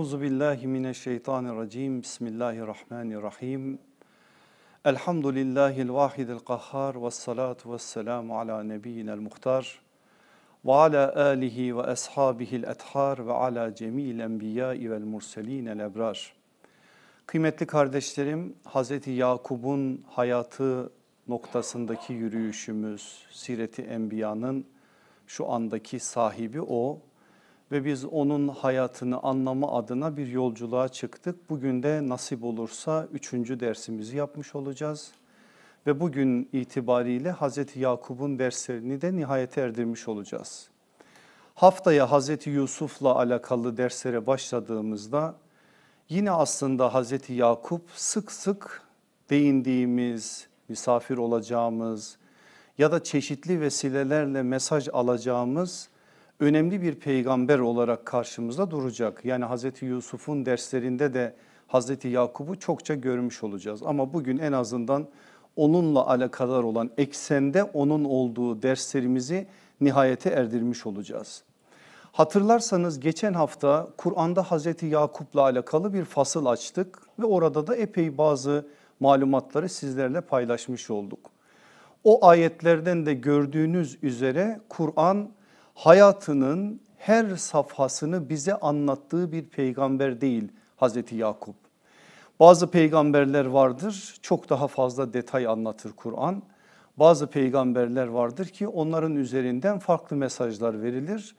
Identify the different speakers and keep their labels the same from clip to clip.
Speaker 1: Euzu billahi mineşşeytanirracim. Bismillahirrahmanirrahim. Elhamdülillahi'l vahidil kahhar ve salatu vesselamu ala nebiyina'l muhtar ve ala alihi ve ashabihi'l ethar ve ala cemil enbiya'i vel murselin'el ebrar. Kıymetli kardeşlerim, Hazreti Yakub'un hayatı noktasındaki yürüyüşümüz, Sireti i Enbiya'nın şu andaki sahibi o ve biz onun hayatını anlama adına bir yolculuğa çıktık. Bugün de nasip olursa üçüncü dersimizi yapmış olacağız. Ve bugün itibariyle Hazreti Yakup'un derslerini de nihayete erdirmiş olacağız. Haftaya Hazreti Yusuf'la alakalı derslere başladığımızda yine aslında Hazreti Yakup sık sık değindiğimiz, misafir olacağımız ya da çeşitli vesilelerle mesaj alacağımız önemli bir peygamber olarak karşımızda duracak. Yani Hazreti Yusuf'un derslerinde de Hazreti Yakup'u çokça görmüş olacağız. Ama bugün en azından onunla alakadar olan eksende onun olduğu derslerimizi nihayete erdirmiş olacağız. Hatırlarsanız geçen hafta Kur'an'da Hazreti Yakup'la alakalı bir fasıl açtık ve orada da epey bazı malumatları sizlerle paylaşmış olduk. O ayetlerden de gördüğünüz üzere Kur'an hayatının her safhasını bize anlattığı bir peygamber değil Hazreti Yakup. Bazı peygamberler vardır çok daha fazla detay anlatır Kur'an. Bazı peygamberler vardır ki onların üzerinden farklı mesajlar verilir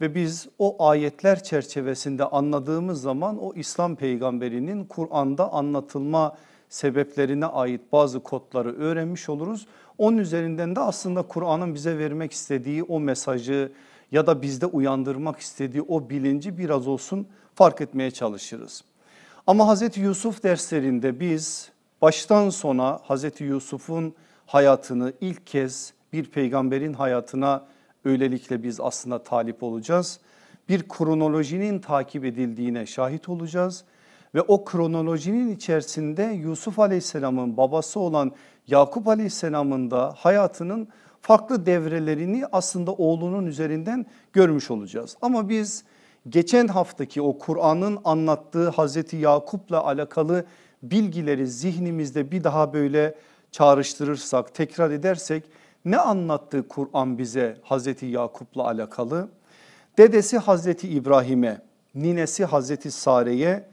Speaker 1: ve biz o ayetler çerçevesinde anladığımız zaman o İslam peygamberinin Kur'an'da anlatılma sebeplerine ait bazı kodları öğrenmiş oluruz. Onun üzerinden de aslında Kur'an'ın bize vermek istediği o mesajı ya da bizde uyandırmak istediği o bilinci biraz olsun fark etmeye çalışırız. Ama Hazreti Yusuf derslerinde biz baştan sona Hazreti Yusuf'un hayatını ilk kez bir peygamberin hayatına öylelikle biz aslında talip olacağız. Bir kronolojinin takip edildiğine şahit olacağız ve o kronolojinin içerisinde Yusuf Aleyhisselam'ın babası olan Yakup Aleyhisselam'ın da hayatının farklı devrelerini aslında oğlunun üzerinden görmüş olacağız. Ama biz geçen haftaki o Kur'an'ın anlattığı Hazreti Yakup'la alakalı bilgileri zihnimizde bir daha böyle çağrıştırırsak, tekrar edersek ne anlattı Kur'an bize Hazreti Yakup'la alakalı? Dedesi Hazreti İbrahim'e, ninesi Hazreti Sare'ye,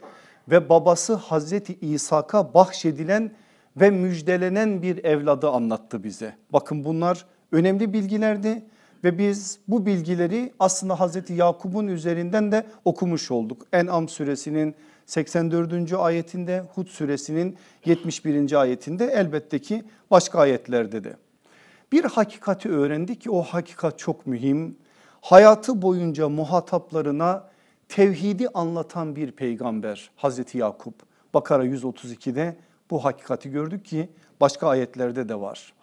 Speaker 1: ve babası Hazreti İshak'a bahşedilen ve müjdelenen bir evladı anlattı bize. Bakın bunlar önemli bilgilerdi ve biz bu bilgileri aslında Hazreti Yakup'un üzerinden de okumuş olduk. En'am suresinin 84. ayetinde, Hud suresinin 71. ayetinde elbette ki başka ayetlerde de. Bir hakikati öğrendik ki o hakikat çok mühim. Hayatı boyunca muhataplarına tevhidi anlatan bir peygamber Hazreti Yakup. Bakara 132'de bu hakikati gördük ki başka ayetlerde de var.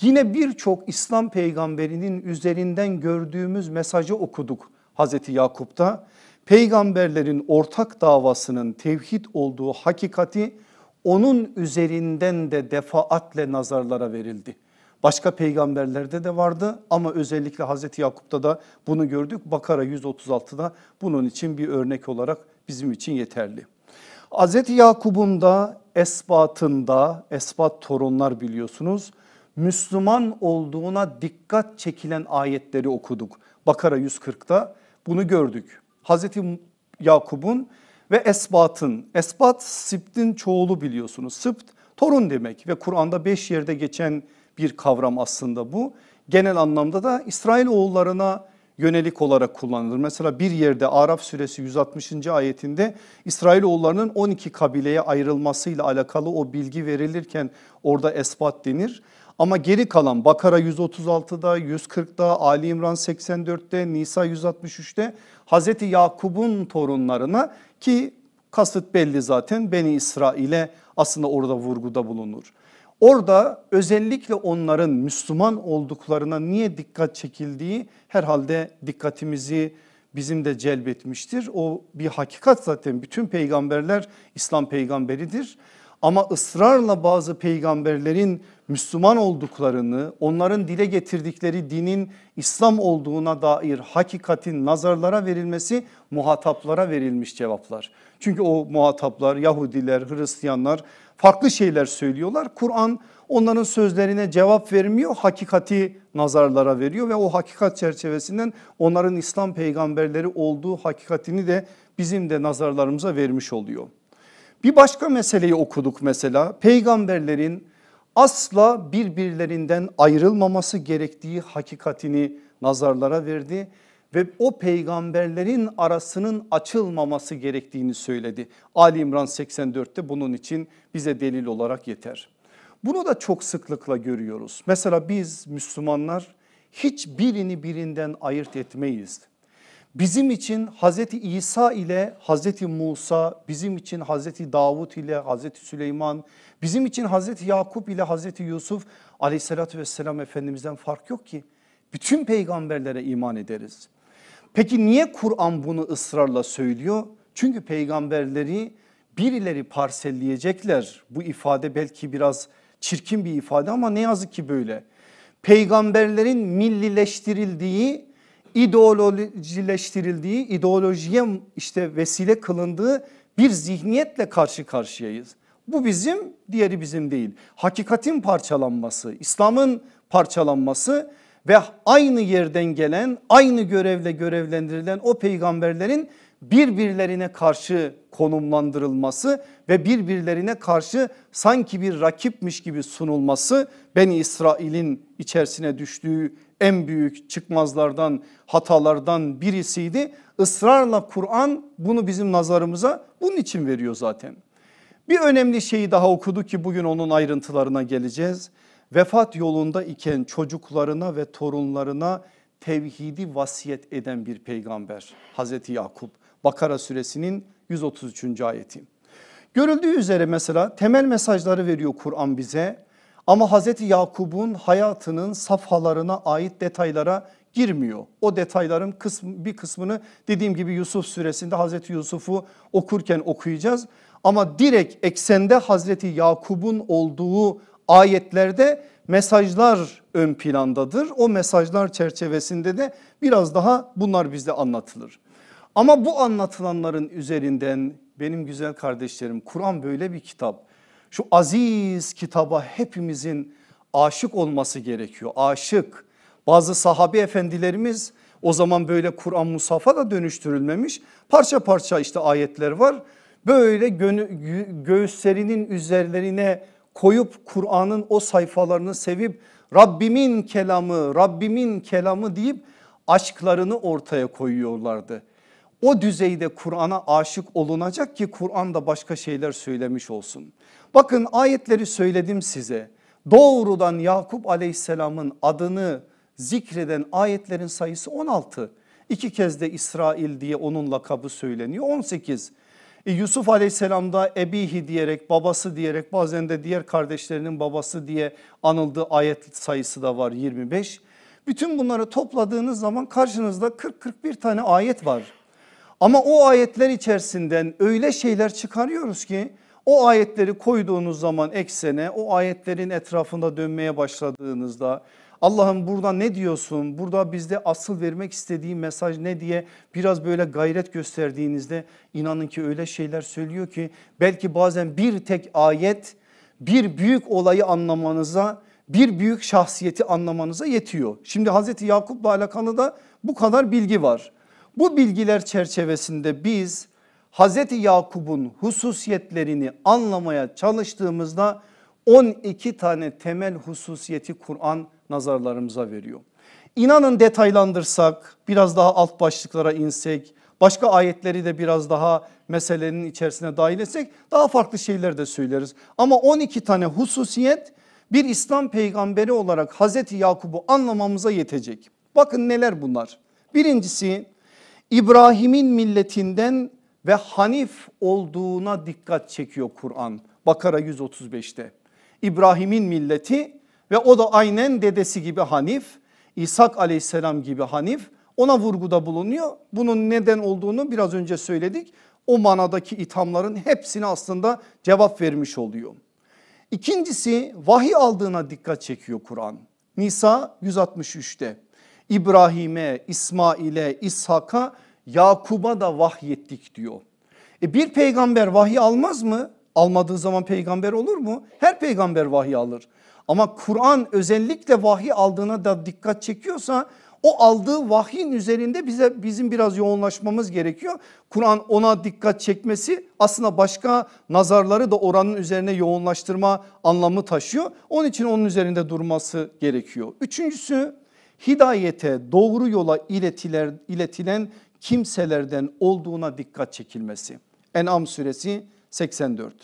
Speaker 1: Yine birçok İslam peygamberinin üzerinden gördüğümüz mesajı okuduk Hazreti Yakup'ta. Peygamberlerin ortak davasının tevhid olduğu hakikati onun üzerinden de defaatle nazarlara verildi. Başka peygamberlerde de vardı ama özellikle Hazreti Yakup'ta da bunu gördük. Bakara 136'da bunun için bir örnek olarak bizim için yeterli. Hazreti Yakup'un da esbatında, esbat torunlar biliyorsunuz. Müslüman olduğuna dikkat çekilen ayetleri okuduk. Bakara 140'ta bunu gördük. Hazreti Yakup'un ve esbatın, esbat sıptın çoğulu biliyorsunuz. Sıpt torun demek ve Kur'an'da beş yerde geçen bir kavram aslında bu. Genel anlamda da İsrail oğullarına yönelik olarak kullanılır. Mesela bir yerde Araf suresi 160. ayetinde İsrailoğullarının 12 kabileye ayrılmasıyla alakalı o bilgi verilirken orada esbat denir. Ama geri kalan Bakara 136'da, 140'da, Ali İmran 84'te, Nisa 163'te Hazreti Yakub'un torunlarına ki kasıt belli zaten Beni İsrail'e aslında orada vurguda bulunur. Orada özellikle onların Müslüman olduklarına niye dikkat çekildiği herhalde dikkatimizi bizim de celbetmiştir. O bir hakikat zaten bütün peygamberler İslam peygamberidir. Ama ısrarla bazı peygamberlerin Müslüman olduklarını, onların dile getirdikleri dinin İslam olduğuna dair hakikatin nazarlara verilmesi muhataplara verilmiş cevaplar. Çünkü o muhataplar Yahudiler, Hristiyanlar farklı şeyler söylüyorlar. Kur'an onların sözlerine cevap vermiyor, hakikati nazarlara veriyor ve o hakikat çerçevesinden onların İslam peygamberleri olduğu hakikatini de bizim de nazarlarımıza vermiş oluyor. Bir başka meseleyi okuduk mesela peygamberlerin asla birbirlerinden ayrılmaması gerektiği hakikatini nazarlara verdi ve o peygamberlerin arasının açılmaması gerektiğini söyledi. Ali İmran 84'te bunun için bize delil olarak yeter. Bunu da çok sıklıkla görüyoruz. Mesela biz Müslümanlar hiçbirini birinden ayırt etmeyiz. Bizim için Hazreti İsa ile Hazreti Musa, bizim için Hazreti Davut ile Hazreti Süleyman, Bizim için Hazreti Yakup ile Hazreti Yusuf aleyhissalatü vesselam Efendimiz'den fark yok ki. Bütün peygamberlere iman ederiz. Peki niye Kur'an bunu ısrarla söylüyor? Çünkü peygamberleri birileri parselleyecekler. Bu ifade belki biraz çirkin bir ifade ama ne yazık ki böyle. Peygamberlerin millileştirildiği, ideolojileştirildiği, ideolojiye işte vesile kılındığı bir zihniyetle karşı karşıyayız. Bu bizim, diğeri bizim değil. Hakikatin parçalanması, İslam'ın parçalanması ve aynı yerden gelen, aynı görevle görevlendirilen o peygamberlerin birbirlerine karşı konumlandırılması ve birbirlerine karşı sanki bir rakipmiş gibi sunulması Beni İsrail'in içerisine düştüğü en büyük çıkmazlardan hatalardan birisiydi. Israrla Kur'an bunu bizim nazarımıza bunun için veriyor zaten. Bir önemli şeyi daha okudu ki bugün onun ayrıntılarına geleceğiz. Vefat yolunda iken çocuklarına ve torunlarına tevhidi vasiyet eden bir peygamber Hazreti Yakup. Bakara suresinin 133. ayeti. Görüldüğü üzere mesela temel mesajları veriyor Kur'an bize ama Hazreti Yakup'un hayatının safhalarına ait detaylara girmiyor. O detayların kısmı, bir kısmını dediğim gibi Yusuf suresinde Hazreti Yusuf'u okurken okuyacağız. Ama direkt eksende Hazreti Yakub'un olduğu ayetlerde mesajlar ön plandadır. O mesajlar çerçevesinde de biraz daha bunlar bizde anlatılır. Ama bu anlatılanların üzerinden benim güzel kardeşlerim Kur'an böyle bir kitap. Şu aziz kitaba hepimizin aşık olması gerekiyor. Aşık. Bazı sahabi efendilerimiz o zaman böyle Kur'an Musaf'a da dönüştürülmemiş. Parça parça işte ayetler var böyle göğüslerinin üzerlerine koyup Kur'an'ın o sayfalarını sevip Rabbimin kelamı Rabbimin kelamı deyip aşklarını ortaya koyuyorlardı. O düzeyde Kur'an'a aşık olunacak ki Kur'an da başka şeyler söylemiş olsun. Bakın ayetleri söyledim size. Doğrudan Yakup aleyhisselamın adını zikreden ayetlerin sayısı 16. İki kez de İsrail diye onun lakabı söyleniyor 18. E, Yusuf Aleyhisselam da ebihi diyerek babası diyerek bazen de diğer kardeşlerinin babası diye anıldığı ayet sayısı da var 25. Bütün bunları topladığınız zaman karşınızda 40-41 tane ayet var. Ama o ayetler içerisinden öyle şeyler çıkarıyoruz ki o ayetleri koyduğunuz zaman eksene o ayetlerin etrafında dönmeye başladığınızda Allah'ım burada ne diyorsun? Burada bizde asıl vermek istediği mesaj ne diye biraz böyle gayret gösterdiğinizde inanın ki öyle şeyler söylüyor ki belki bazen bir tek ayet bir büyük olayı anlamanıza bir büyük şahsiyeti anlamanıza yetiyor. Şimdi Hazreti Yakup'la alakalı da bu kadar bilgi var. Bu bilgiler çerçevesinde biz Hazreti Yakub'un hususiyetlerini anlamaya çalıştığımızda 12 tane temel hususiyeti Kur'an nazarlarımıza veriyor. İnanın detaylandırsak biraz daha alt başlıklara insek başka ayetleri de biraz daha meselenin içerisine dahil etsek daha farklı şeyler de söyleriz. Ama 12 tane hususiyet bir İslam peygamberi olarak Hazreti Yakub'u anlamamıza yetecek. Bakın neler bunlar. Birincisi İbrahim'in milletinden ve Hanif olduğuna dikkat çekiyor Kur'an. Bakara 135'te. İbrahim'in milleti ve o da aynen dedesi gibi Hanif, İshak aleyhisselam gibi Hanif ona vurguda bulunuyor. Bunun neden olduğunu biraz önce söyledik. O manadaki ithamların hepsini aslında cevap vermiş oluyor. İkincisi vahiy aldığına dikkat çekiyor Kur'an. Nisa 163'te İbrahim'e, İsmail'e, İshak'a Yakub'a da vahyettik diyor. E bir peygamber vahiy almaz mı? Almadığı zaman peygamber olur mu? Her peygamber vahiy alır. Ama Kur'an özellikle vahiy aldığına da dikkat çekiyorsa o aldığı vahyin üzerinde bize bizim biraz yoğunlaşmamız gerekiyor. Kur'an ona dikkat çekmesi aslında başka nazarları da oranın üzerine yoğunlaştırma anlamı taşıyor. Onun için onun üzerinde durması gerekiyor. Üçüncüsü hidayete doğru yola iletiler, iletilen kimselerden olduğuna dikkat çekilmesi. En'am suresi 84.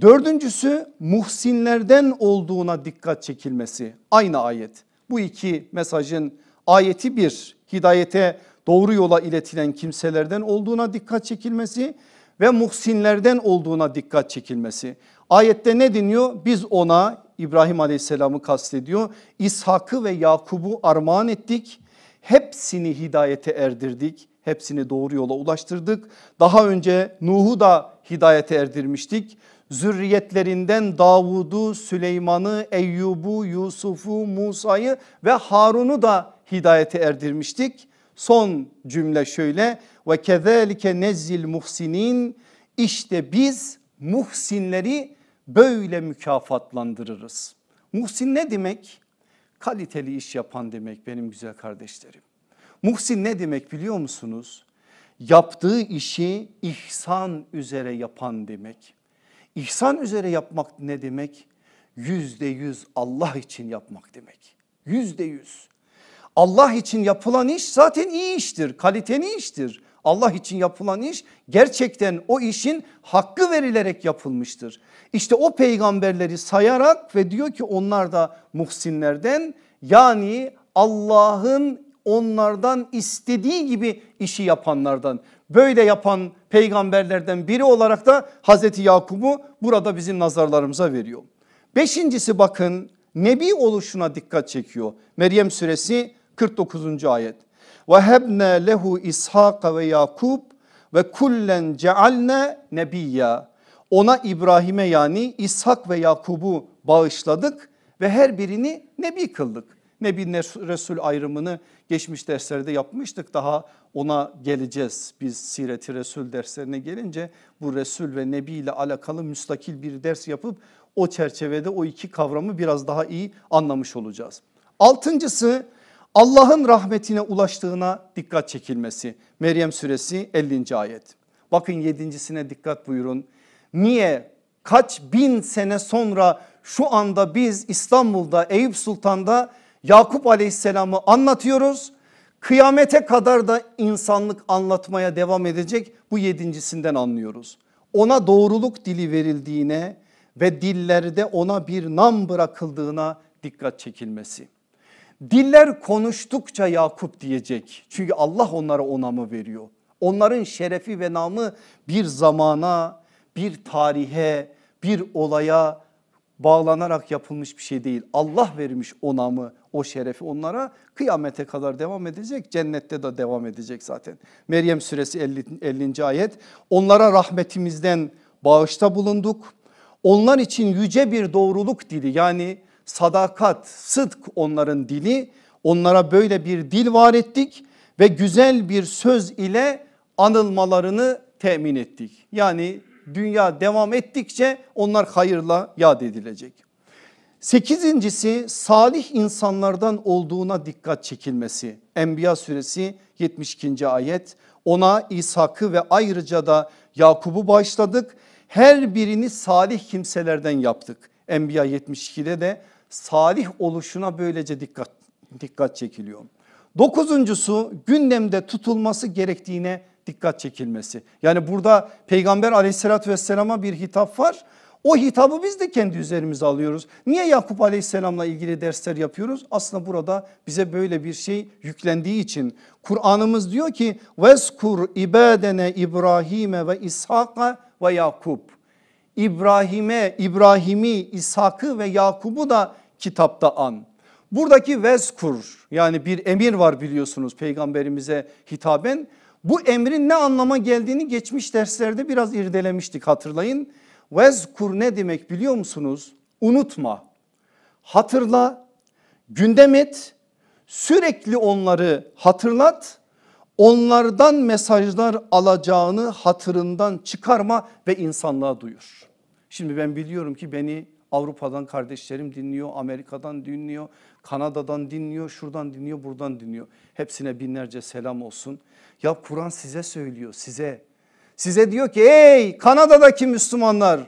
Speaker 1: Dördüncüsü muhsinlerden olduğuna dikkat çekilmesi. Aynı ayet. Bu iki mesajın ayeti bir hidayete doğru yola iletilen kimselerden olduğuna dikkat çekilmesi ve muhsinlerden olduğuna dikkat çekilmesi. Ayette ne deniyor? Biz ona İbrahim Aleyhisselam'ı kastediyor. İshak'ı ve Yakub'u armağan ettik. Hepsini hidayete erdirdik hepsini doğru yola ulaştırdık. Daha önce Nuh'u da hidayete erdirmiştik. Zürriyetlerinden Davud'u, Süleyman'ı, Eyyub'u, Yusuf'u, Musa'yı ve Harun'u da hidayete erdirmiştik. Son cümle şöyle ve kezalike nezil muhsinin işte biz muhsinleri böyle mükafatlandırırız. Muhsin ne demek? Kaliteli iş yapan demek benim güzel kardeşlerim. Muhsin ne demek biliyor musunuz? Yaptığı işi ihsan üzere yapan demek. İhsan üzere yapmak ne demek? Yüzde yüz Allah için yapmak demek. Yüzde yüz. Allah için yapılan iş zaten iyi iştir, kaliteli iştir. Allah için yapılan iş gerçekten o işin hakkı verilerek yapılmıştır. İşte o peygamberleri sayarak ve diyor ki onlar da muhsinlerden yani Allah'ın onlardan istediği gibi işi yapanlardan. Böyle yapan peygamberlerden biri olarak da Hazreti Yakup'u burada bizim nazarlarımıza veriyor. Beşincisi bakın nebi oluşuna dikkat çekiyor. Meryem suresi 49. ayet. Ve hebne lehu İshak ve Yakup ve kullen cealne nebiyya. Ona İbrahim'e yani İshak ve Yakub'u bağışladık ve her birini nebi kıldık. Nebi Resul ayrımını geçmiş derslerde yapmıştık. Daha ona geleceğiz biz Siret-i Resul derslerine gelince bu Resul ve Nebi ile alakalı müstakil bir ders yapıp o çerçevede o iki kavramı biraz daha iyi anlamış olacağız. Altıncısı Allah'ın rahmetine ulaştığına dikkat çekilmesi. Meryem suresi 50. ayet. Bakın yedincisine dikkat buyurun. Niye kaç bin sene sonra şu anda biz İstanbul'da Eyüp Sultan'da Yakup aleyhisselamı anlatıyoruz. Kıyamete kadar da insanlık anlatmaya devam edecek bu yedincisinden anlıyoruz. Ona doğruluk dili verildiğine ve dillerde ona bir nam bırakıldığına dikkat çekilmesi. Diller konuştukça Yakup diyecek. Çünkü Allah onlara o namı veriyor. Onların şerefi ve namı bir zamana, bir tarihe, bir olaya bağlanarak yapılmış bir şey değil. Allah vermiş o namı o şerefi onlara kıyamete kadar devam edecek cennette de devam edecek zaten. Meryem suresi 50, 50. ayet onlara rahmetimizden bağışta bulunduk. Onlar için yüce bir doğruluk dili yani sadakat, sıdk onların dili. Onlara böyle bir dil var ettik ve güzel bir söz ile anılmalarını temin ettik. Yani dünya devam ettikçe onlar hayırla yad edilecek. Sekizincisi salih insanlardan olduğuna dikkat çekilmesi. Enbiya suresi 72. ayet ona İshak'ı ve ayrıca da Yakub'u başladık. Her birini salih kimselerden yaptık. Enbiya 72'de de salih oluşuna böylece dikkat, dikkat çekiliyor. Dokuzuncusu gündemde tutulması gerektiğine dikkat çekilmesi. Yani burada peygamber aleyhissalatü vesselama bir hitap var o hitabı biz de kendi üzerimize alıyoruz. Niye Yakup aleyhisselamla ilgili dersler yapıyoruz? Aslında burada bize böyle bir şey yüklendiği için. Kur'an'ımız diyor ki veskur ibadene İbrahim'e ve İshak'a ve Yakup. İbrahim'e, İbrahim'i, İshak'ı ve Yakup'u da kitapta an. Buradaki veskur yani bir emir var biliyorsunuz peygamberimize hitaben. Bu emrin ne anlama geldiğini geçmiş derslerde biraz irdelemiştik hatırlayın. Vezkur ne demek biliyor musunuz? Unutma, hatırla, gündem et, sürekli onları hatırlat, onlardan mesajlar alacağını hatırından çıkarma ve insanlığa duyur. Şimdi ben biliyorum ki beni Avrupa'dan kardeşlerim dinliyor, Amerika'dan dinliyor, Kanada'dan dinliyor, şuradan dinliyor, buradan dinliyor. Hepsine binlerce selam olsun. Ya Kur'an size söylüyor, size Size diyor ki ey Kanada'daki Müslümanlar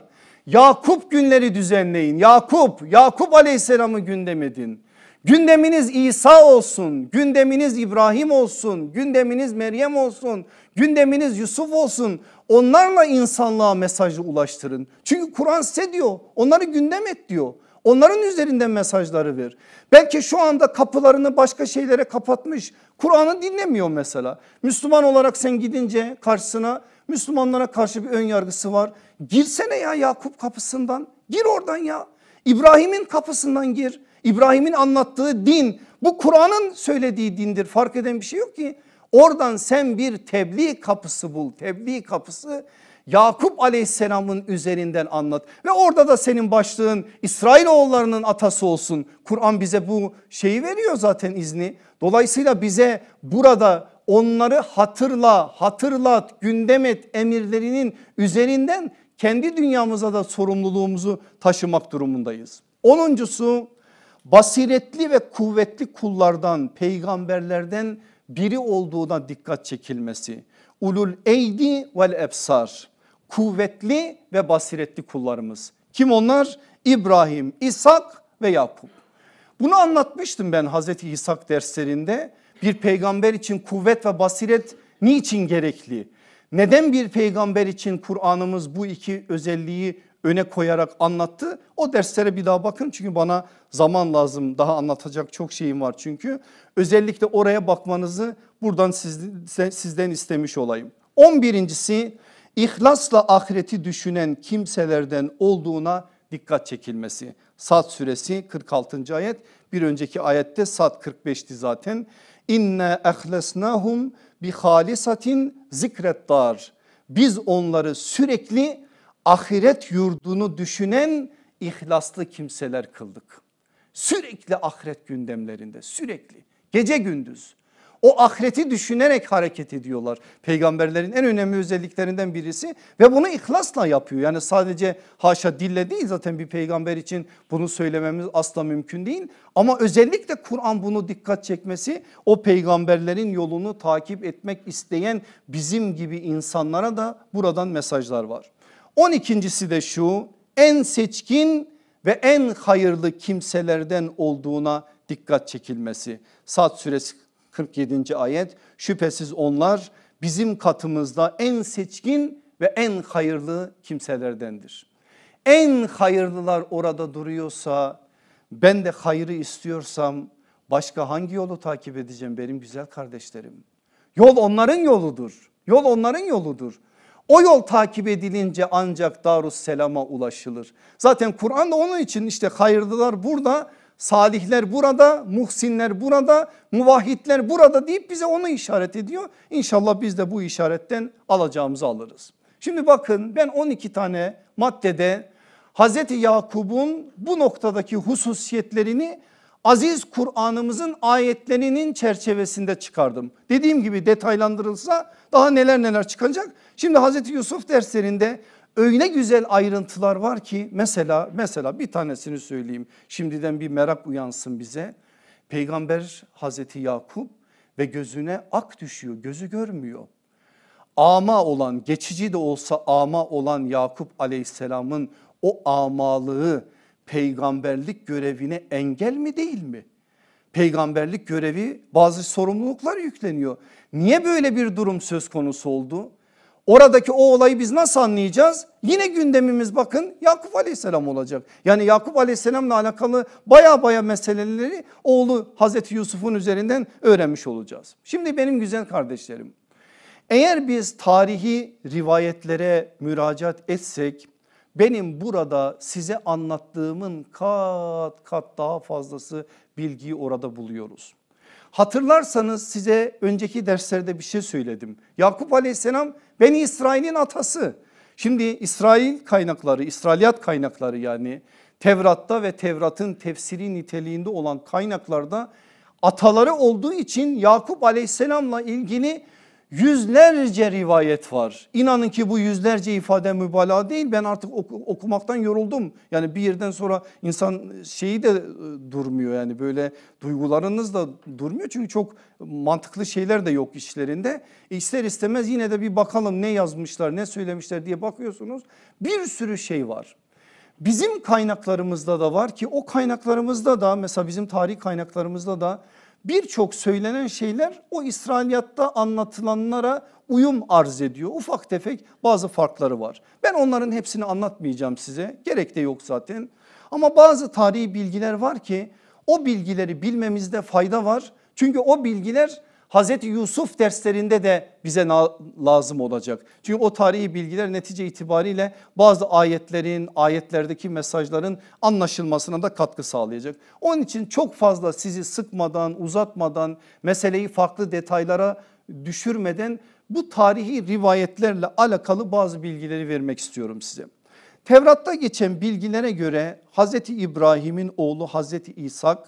Speaker 1: Yakup günleri düzenleyin. Yakup, Yakup aleyhisselamı gündem edin. Gündeminiz İsa olsun, gündeminiz İbrahim olsun, gündeminiz Meryem olsun, gündeminiz Yusuf olsun. Onlarla insanlığa mesajı ulaştırın. Çünkü Kur'an size diyor onları gündem et diyor. Onların üzerinden mesajları ver. Belki şu anda kapılarını başka şeylere kapatmış. Kur'an'ı dinlemiyor mesela. Müslüman olarak sen gidince karşısına Müslümanlara karşı bir ön yargısı var. Girsene ya Yakup kapısından gir oradan ya. İbrahim'in kapısından gir. İbrahim'in anlattığı din bu Kur'an'ın söylediği dindir fark eden bir şey yok ki. Oradan sen bir tebliğ kapısı bul tebliğ kapısı Yakup aleyhisselamın üzerinden anlat. Ve orada da senin başlığın İsrailoğullarının atası olsun. Kur'an bize bu şeyi veriyor zaten izni. Dolayısıyla bize burada onları hatırla hatırlat gündem et emirlerinin üzerinden kendi dünyamıza da sorumluluğumuzu taşımak durumundayız. Onuncusu basiretli ve kuvvetli kullardan peygamberlerden biri olduğuna dikkat çekilmesi. Ulul eydi vel ebsar kuvvetli ve basiretli kullarımız. Kim onlar? İbrahim, İshak ve Yakup. Bunu anlatmıştım ben Hazreti İshak derslerinde bir peygamber için kuvvet ve basiret niçin gerekli? Neden bir peygamber için Kur'an'ımız bu iki özelliği öne koyarak anlattı? O derslere bir daha bakın çünkü bana zaman lazım daha anlatacak çok şeyim var çünkü. Özellikle oraya bakmanızı buradan sizden, istemiş olayım. 11.si ihlasla ahireti düşünen kimselerden olduğuna dikkat çekilmesi. Sad suresi 46. ayet bir önceki ayette Sad 45'ti zaten. İnne ehlesnahum bi halisatin zikrettar. Biz onları sürekli ahiret yurdunu düşünen ihlaslı kimseler kıldık. Sürekli ahiret gündemlerinde sürekli gece gündüz o ahireti düşünerek hareket ediyorlar. Peygamberlerin en önemli özelliklerinden birisi ve bunu ihlasla yapıyor. Yani sadece haşa dille değil zaten bir peygamber için bunu söylememiz asla mümkün değil. Ama özellikle Kur'an bunu dikkat çekmesi o peygamberlerin yolunu takip etmek isteyen bizim gibi insanlara da buradan mesajlar var. On ikincisi de şu en seçkin ve en hayırlı kimselerden olduğuna dikkat çekilmesi. Saat süresi. 47. ayet şüphesiz onlar bizim katımızda en seçkin ve en hayırlı kimselerdendir. En hayırlılar orada duruyorsa ben de hayrı istiyorsam başka hangi yolu takip edeceğim benim güzel kardeşlerim? Yol onların yoludur. Yol onların yoludur. O yol takip edilince ancak Darus Selam'a ulaşılır. Zaten Kur'an da onun için işte hayırlılar burada Salihler burada, muhsinler burada, muvahhidler burada deyip bize onu işaret ediyor. İnşallah biz de bu işaretten alacağımızı alırız. Şimdi bakın ben 12 tane maddede Hazreti Yakub'un bu noktadaki hususiyetlerini aziz Kur'an'ımızın ayetlerinin çerçevesinde çıkardım. Dediğim gibi detaylandırılsa daha neler neler çıkacak. Şimdi Hazreti Yusuf derslerinde öyle güzel ayrıntılar var ki mesela mesela bir tanesini söyleyeyim. Şimdiden bir merak uyansın bize. Peygamber Hazreti Yakup ve gözüne ak düşüyor gözü görmüyor. Ama olan geçici de olsa ama olan Yakup aleyhisselamın o amalığı peygamberlik görevine engel mi değil mi? Peygamberlik görevi bazı sorumluluklar yükleniyor. Niye böyle bir durum söz konusu oldu? Oradaki o olayı biz nasıl anlayacağız? Yine gündemimiz bakın Yakup aleyhisselam olacak. Yani Yakup aleyhisselamla alakalı baya baya meseleleri oğlu Hazreti Yusuf'un üzerinden öğrenmiş olacağız. Şimdi benim güzel kardeşlerim eğer biz tarihi rivayetlere müracaat etsek benim burada size anlattığımın kat kat daha fazlası bilgiyi orada buluyoruz. Hatırlarsanız size önceki derslerde bir şey söyledim. Yakup aleyhisselam ben İsrail'in atası. Şimdi İsrail kaynakları, İsrailiyat kaynakları yani Tevrat'ta ve Tevrat'ın tefsiri niteliğinde olan kaynaklarda ataları olduğu için Yakup aleyhisselamla ilgili Yüzlerce rivayet var. İnanın ki bu yüzlerce ifade mübalağa değil. Ben artık oku, okumaktan yoruldum. Yani bir yerden sonra insan şeyi de e, durmuyor yani böyle duygularınız da durmuyor. Çünkü çok mantıklı şeyler de yok işlerinde. E, ister istemez yine de bir bakalım ne yazmışlar ne söylemişler diye bakıyorsunuz. Bir sürü şey var. Bizim kaynaklarımızda da var ki o kaynaklarımızda da mesela bizim tarih kaynaklarımızda da birçok söylenen şeyler o İsrailiyatta anlatılanlara uyum arz ediyor. Ufak tefek bazı farkları var. Ben onların hepsini anlatmayacağım size. Gerek de yok zaten. Ama bazı tarihi bilgiler var ki o bilgileri bilmemizde fayda var. Çünkü o bilgiler Hazreti Yusuf derslerinde de bize lazım olacak. Çünkü o tarihi bilgiler netice itibariyle bazı ayetlerin, ayetlerdeki mesajların anlaşılmasına da katkı sağlayacak. Onun için çok fazla sizi sıkmadan, uzatmadan, meseleyi farklı detaylara düşürmeden bu tarihi rivayetlerle alakalı bazı bilgileri vermek istiyorum size. Tevrat'ta geçen bilgilere göre Hazreti İbrahim'in oğlu Hazreti İsa,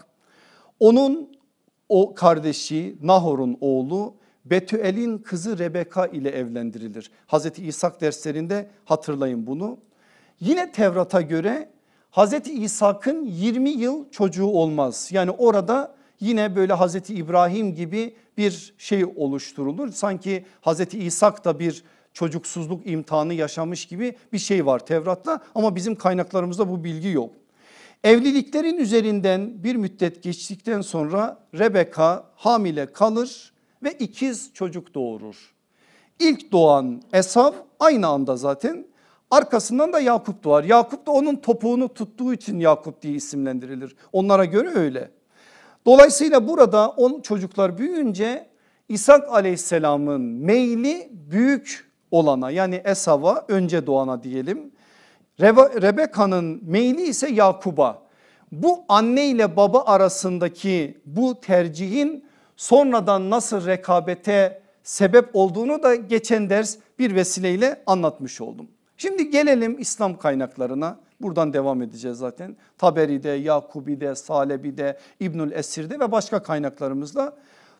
Speaker 1: onun o kardeşi Nahor'un oğlu Betüel'in kızı Rebeka ile evlendirilir. Hazreti İshak derslerinde hatırlayın bunu. Yine Tevrat'a göre Hazreti İshak'ın 20 yıl çocuğu olmaz. Yani orada yine böyle Hazreti İbrahim gibi bir şey oluşturulur. Sanki Hazreti İshak da bir çocuksuzluk imtihanı yaşamış gibi bir şey var Tevrat'ta ama bizim kaynaklarımızda bu bilgi yok. Evliliklerin üzerinden bir müddet geçtikten sonra Rebeka hamile kalır ve ikiz çocuk doğurur. İlk doğan Esav aynı anda zaten arkasından da Yakup doğar. Yakup da onun topuğunu tuttuğu için Yakup diye isimlendirilir. Onlara göre öyle. Dolayısıyla burada on çocuklar büyüyünce İshak aleyhisselamın meyli büyük olana yani Esav'a önce doğana diyelim Rebeka'nın meyli ise Yakub'a. Bu anne ile baba arasındaki bu tercihin sonradan nasıl rekabete sebep olduğunu da geçen ders bir vesileyle anlatmış oldum. Şimdi gelelim İslam kaynaklarına. Buradan devam edeceğiz zaten. Taberi'de, Yakubi'de, Salebi'de, İbnül Esir'de ve başka kaynaklarımızda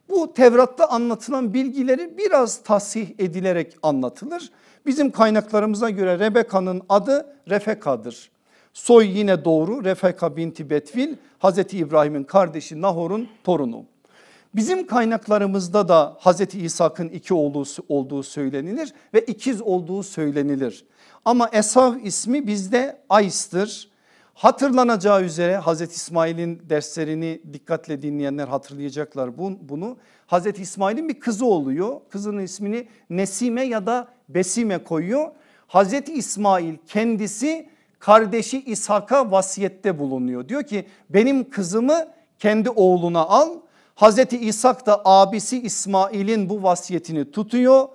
Speaker 1: bu Tevrat'ta anlatılan bilgileri biraz tahsih edilerek anlatılır. Bizim kaynaklarımıza göre Rebeka'nın adı Refeka'dır. Soy yine doğru Refeka binti Betvil Hazreti İbrahim'in kardeşi Nahor'un torunu. Bizim kaynaklarımızda da Hazreti İshak'ın iki oğlu olduğu söylenilir ve ikiz olduğu söylenilir. Ama Esav ismi bizde Ays'tır. Hatırlanacağı üzere Hazreti İsmail'in derslerini dikkatle dinleyenler hatırlayacaklar bunu. Hazreti İsmail'in bir kızı oluyor. Kızının ismini Nesime ya da besime koyuyor. Hazreti İsmail kendisi kardeşi İshak'a vasiyette bulunuyor. Diyor ki benim kızımı kendi oğluna al. Hazreti İshak da abisi İsmail'in bu vasiyetini tutuyor.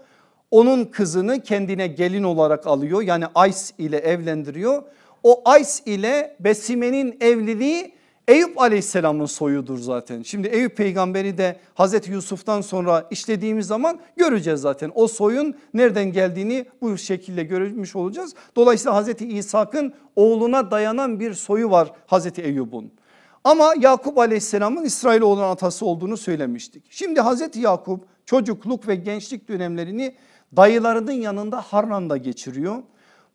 Speaker 1: Onun kızını kendine gelin olarak alıyor yani Ays ile evlendiriyor. O Ays ile Besime'nin evliliği Eyüp aleyhisselamın soyudur zaten. Şimdi Eyüp peygamberi de Hazreti Yusuf'tan sonra işlediğimiz zaman göreceğiz zaten. O soyun nereden geldiğini bu şekilde görmüş olacağız. Dolayısıyla Hazreti İshak'ın oğluna dayanan bir soyu var Hazreti Eyüp'ün. Ama Yakup aleyhisselamın İsrail olan atası olduğunu söylemiştik. Şimdi Hazreti Yakup çocukluk ve gençlik dönemlerini dayılarının yanında Harran'da geçiriyor.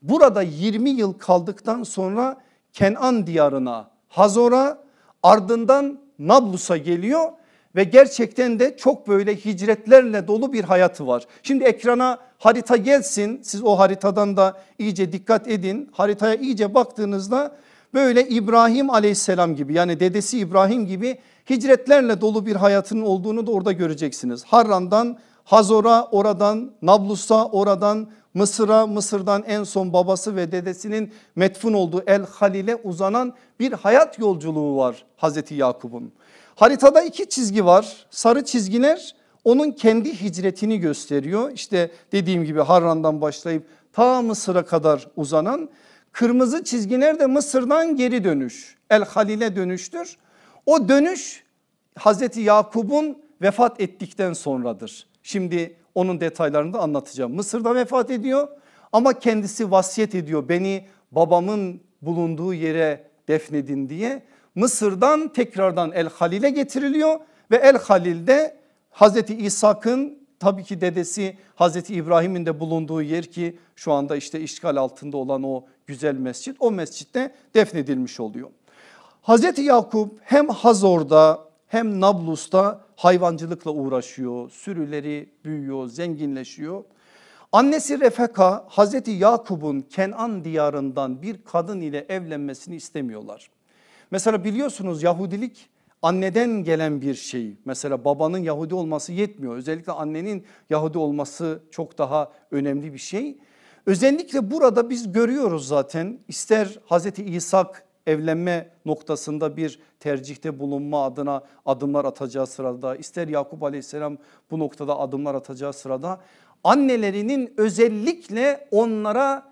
Speaker 1: Burada 20 yıl kaldıktan sonra Kenan diyarına Hazor'a Ardından Nablus'a geliyor ve gerçekten de çok böyle hicretlerle dolu bir hayatı var. Şimdi ekrana harita gelsin siz o haritadan da iyice dikkat edin. Haritaya iyice baktığınızda böyle İbrahim aleyhisselam gibi yani dedesi İbrahim gibi hicretlerle dolu bir hayatının olduğunu da orada göreceksiniz. Harran'dan Hazor'a oradan Nablus'a oradan Mısır'a Mısır'dan en son babası ve dedesinin metfun olduğu El Halil'e uzanan bir hayat yolculuğu var Hazreti Yakup'un. Haritada iki çizgi var sarı çizgiler onun kendi hicretini gösteriyor. İşte dediğim gibi Harran'dan başlayıp ta Mısır'a kadar uzanan kırmızı çizgiler de Mısır'dan geri dönüş El Halil'e dönüştür. O dönüş Hazreti Yakup'un vefat ettikten sonradır. Şimdi onun detaylarını da anlatacağım. Mısır'da vefat ediyor ama kendisi vasiyet ediyor beni babamın bulunduğu yere defnedin diye. Mısır'dan tekrardan El Halil'e getiriliyor ve El Halil'de Hazreti İshak'ın tabii ki dedesi Hazreti İbrahim'in de bulunduğu yer ki şu anda işte işgal altında olan o güzel mescit o mescitte defnedilmiş oluyor. Hazreti Yakup hem Hazor'da hem Nablus'ta hayvancılıkla uğraşıyor. Sürüleri büyüyor, zenginleşiyor. Annesi Refeka Hazreti Yakub'un Kenan diyarından bir kadın ile evlenmesini istemiyorlar. Mesela biliyorsunuz Yahudilik anneden gelen bir şey. Mesela babanın Yahudi olması yetmiyor. Özellikle annenin Yahudi olması çok daha önemli bir şey. Özellikle burada biz görüyoruz zaten ister Hazreti İshak evlenme noktasında bir tercihte bulunma adına adımlar atacağı sırada ister Yakup aleyhisselam bu noktada adımlar atacağı sırada annelerinin özellikle onlara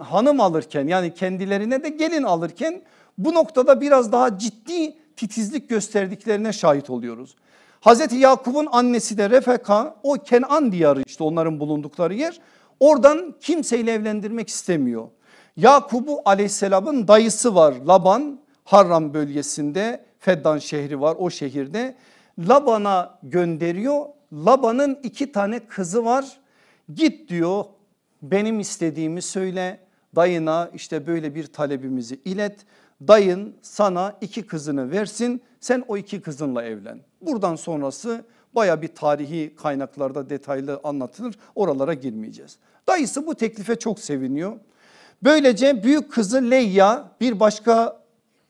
Speaker 1: hanım alırken yani kendilerine de gelin alırken bu noktada biraz daha ciddi titizlik gösterdiklerine şahit oluyoruz. Hazreti Yakup'un annesi de Refeka o Kenan diyarı işte onların bulundukları yer oradan kimseyle evlendirmek istemiyor. Yakub'u aleyhisselamın dayısı var Laban Harran bölgesinde Feddan şehri var o şehirde. Laban'a gönderiyor. Laban'ın iki tane kızı var. Git diyor benim istediğimi söyle dayına işte böyle bir talebimizi ilet. Dayın sana iki kızını versin sen o iki kızınla evlen. Buradan sonrası baya bir tarihi kaynaklarda detaylı anlatılır oralara girmeyeceğiz. Dayısı bu teklife çok seviniyor. Böylece büyük kızı Leyya bir başka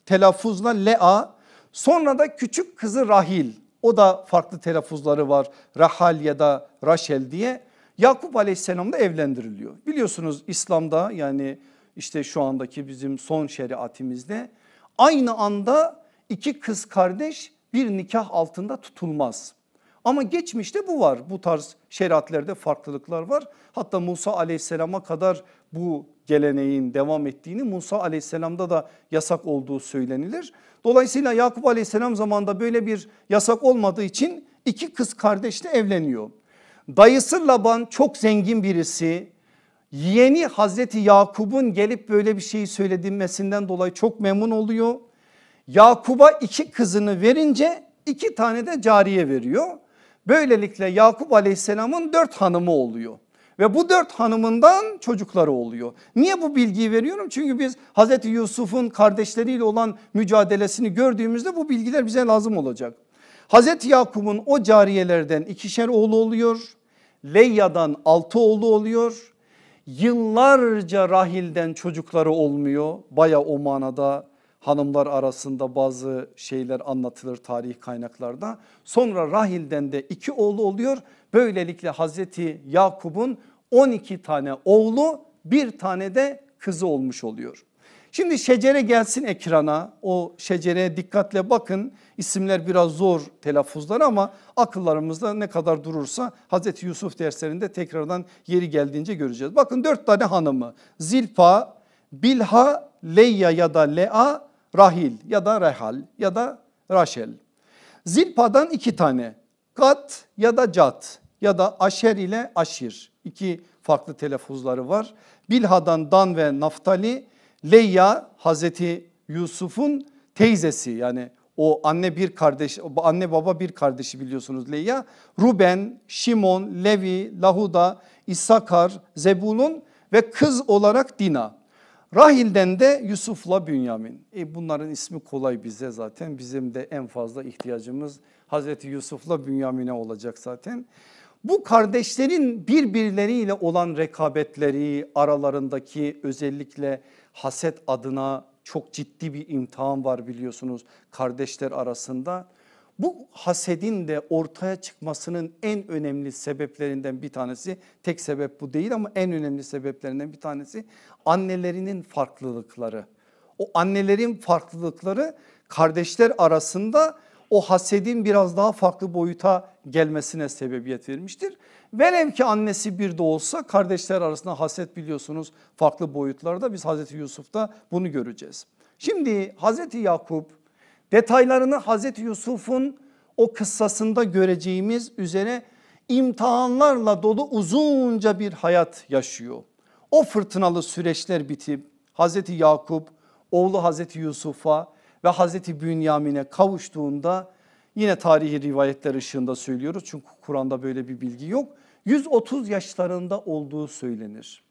Speaker 1: telaffuzla Lea sonra da küçük kızı Rahil o da farklı telaffuzları var Rahal ya da Raşel diye Yakup aleyhisselam da evlendiriliyor. Biliyorsunuz İslam'da yani işte şu andaki bizim son şeriatimizde aynı anda iki kız kardeş bir nikah altında tutulmaz. Ama geçmişte bu var bu tarz şeriatlerde farklılıklar var. Hatta Musa aleyhisselama kadar bu geleneğin devam ettiğini Musa aleyhisselamda da yasak olduğu söylenilir. Dolayısıyla Yakup aleyhisselam zamanında böyle bir yasak olmadığı için iki kız kardeşle evleniyor. Dayısı Laban çok zengin birisi. Yeni Hazreti Yakup'un gelip böyle bir şeyi söylediğinmesinden dolayı çok memnun oluyor. Yakup'a iki kızını verince iki tane de cariye veriyor. Böylelikle Yakup aleyhisselamın dört hanımı oluyor. Ve bu dört hanımından çocukları oluyor. Niye bu bilgiyi veriyorum? Çünkü biz Hazreti Yusuf'un kardeşleriyle olan mücadelesini gördüğümüzde bu bilgiler bize lazım olacak. Hazreti Yakup'un o cariyelerden ikişer oğlu oluyor. Leyya'dan altı oğlu oluyor. Yıllarca Rahil'den çocukları olmuyor. Baya o manada hanımlar arasında bazı şeyler anlatılır tarih kaynaklarda. Sonra Rahil'den de iki oğlu oluyor. Böylelikle Hazreti Yakup'un 12 tane oğlu bir tane de kızı olmuş oluyor. Şimdi şecere gelsin ekrana o şecereye dikkatle bakın isimler biraz zor telaffuzlar ama akıllarımızda ne kadar durursa Hazreti Yusuf derslerinde tekrardan yeri geldiğince göreceğiz. Bakın dört tane hanımı Zilpa, Bilha, Leya ya da Lea, Rahil ya da Rehal ya da Raşel. Zilpa'dan iki tane Gat ya da Cat ya da aşer ile aşir. İki farklı telaffuzları var. Bilha'dan Dan ve Naftali, Leyya Hazreti Yusuf'un teyzesi yani o anne bir kardeş anne baba bir kardeşi biliyorsunuz Leyya. Ruben, Şimon, Levi, Lahuda, İsakar, Zebulun ve kız olarak Dina. Rahil'den de Yusuf'la Bünyamin. E bunların ismi kolay bize zaten. Bizim de en fazla ihtiyacımız Hazreti Yusuf'la Bünyamin'e olacak zaten. Bu kardeşlerin birbirleriyle olan rekabetleri aralarındaki özellikle haset adına çok ciddi bir imtihan var biliyorsunuz kardeşler arasında. Bu hasedin de ortaya çıkmasının en önemli sebeplerinden bir tanesi tek sebep bu değil ama en önemli sebeplerinden bir tanesi annelerinin farklılıkları. O annelerin farklılıkları kardeşler arasında o hasedin biraz daha farklı boyuta gelmesine sebebiyet vermiştir. Velev ki annesi bir de olsa kardeşler arasında haset biliyorsunuz farklı boyutlarda biz Hazreti Yusuf'ta bunu göreceğiz. Şimdi Hazreti Yakup detaylarını Hazreti Yusuf'un o kıssasında göreceğimiz üzere imtihanlarla dolu uzunca bir hayat yaşıyor. O fırtınalı süreçler bitip Hazreti Yakup oğlu Hazreti Yusuf'a ve Hazreti Bünyamin'e kavuştuğunda Yine tarihi rivayetler ışığında söylüyoruz çünkü Kur'an'da böyle bir bilgi yok. 130 yaşlarında olduğu söylenir.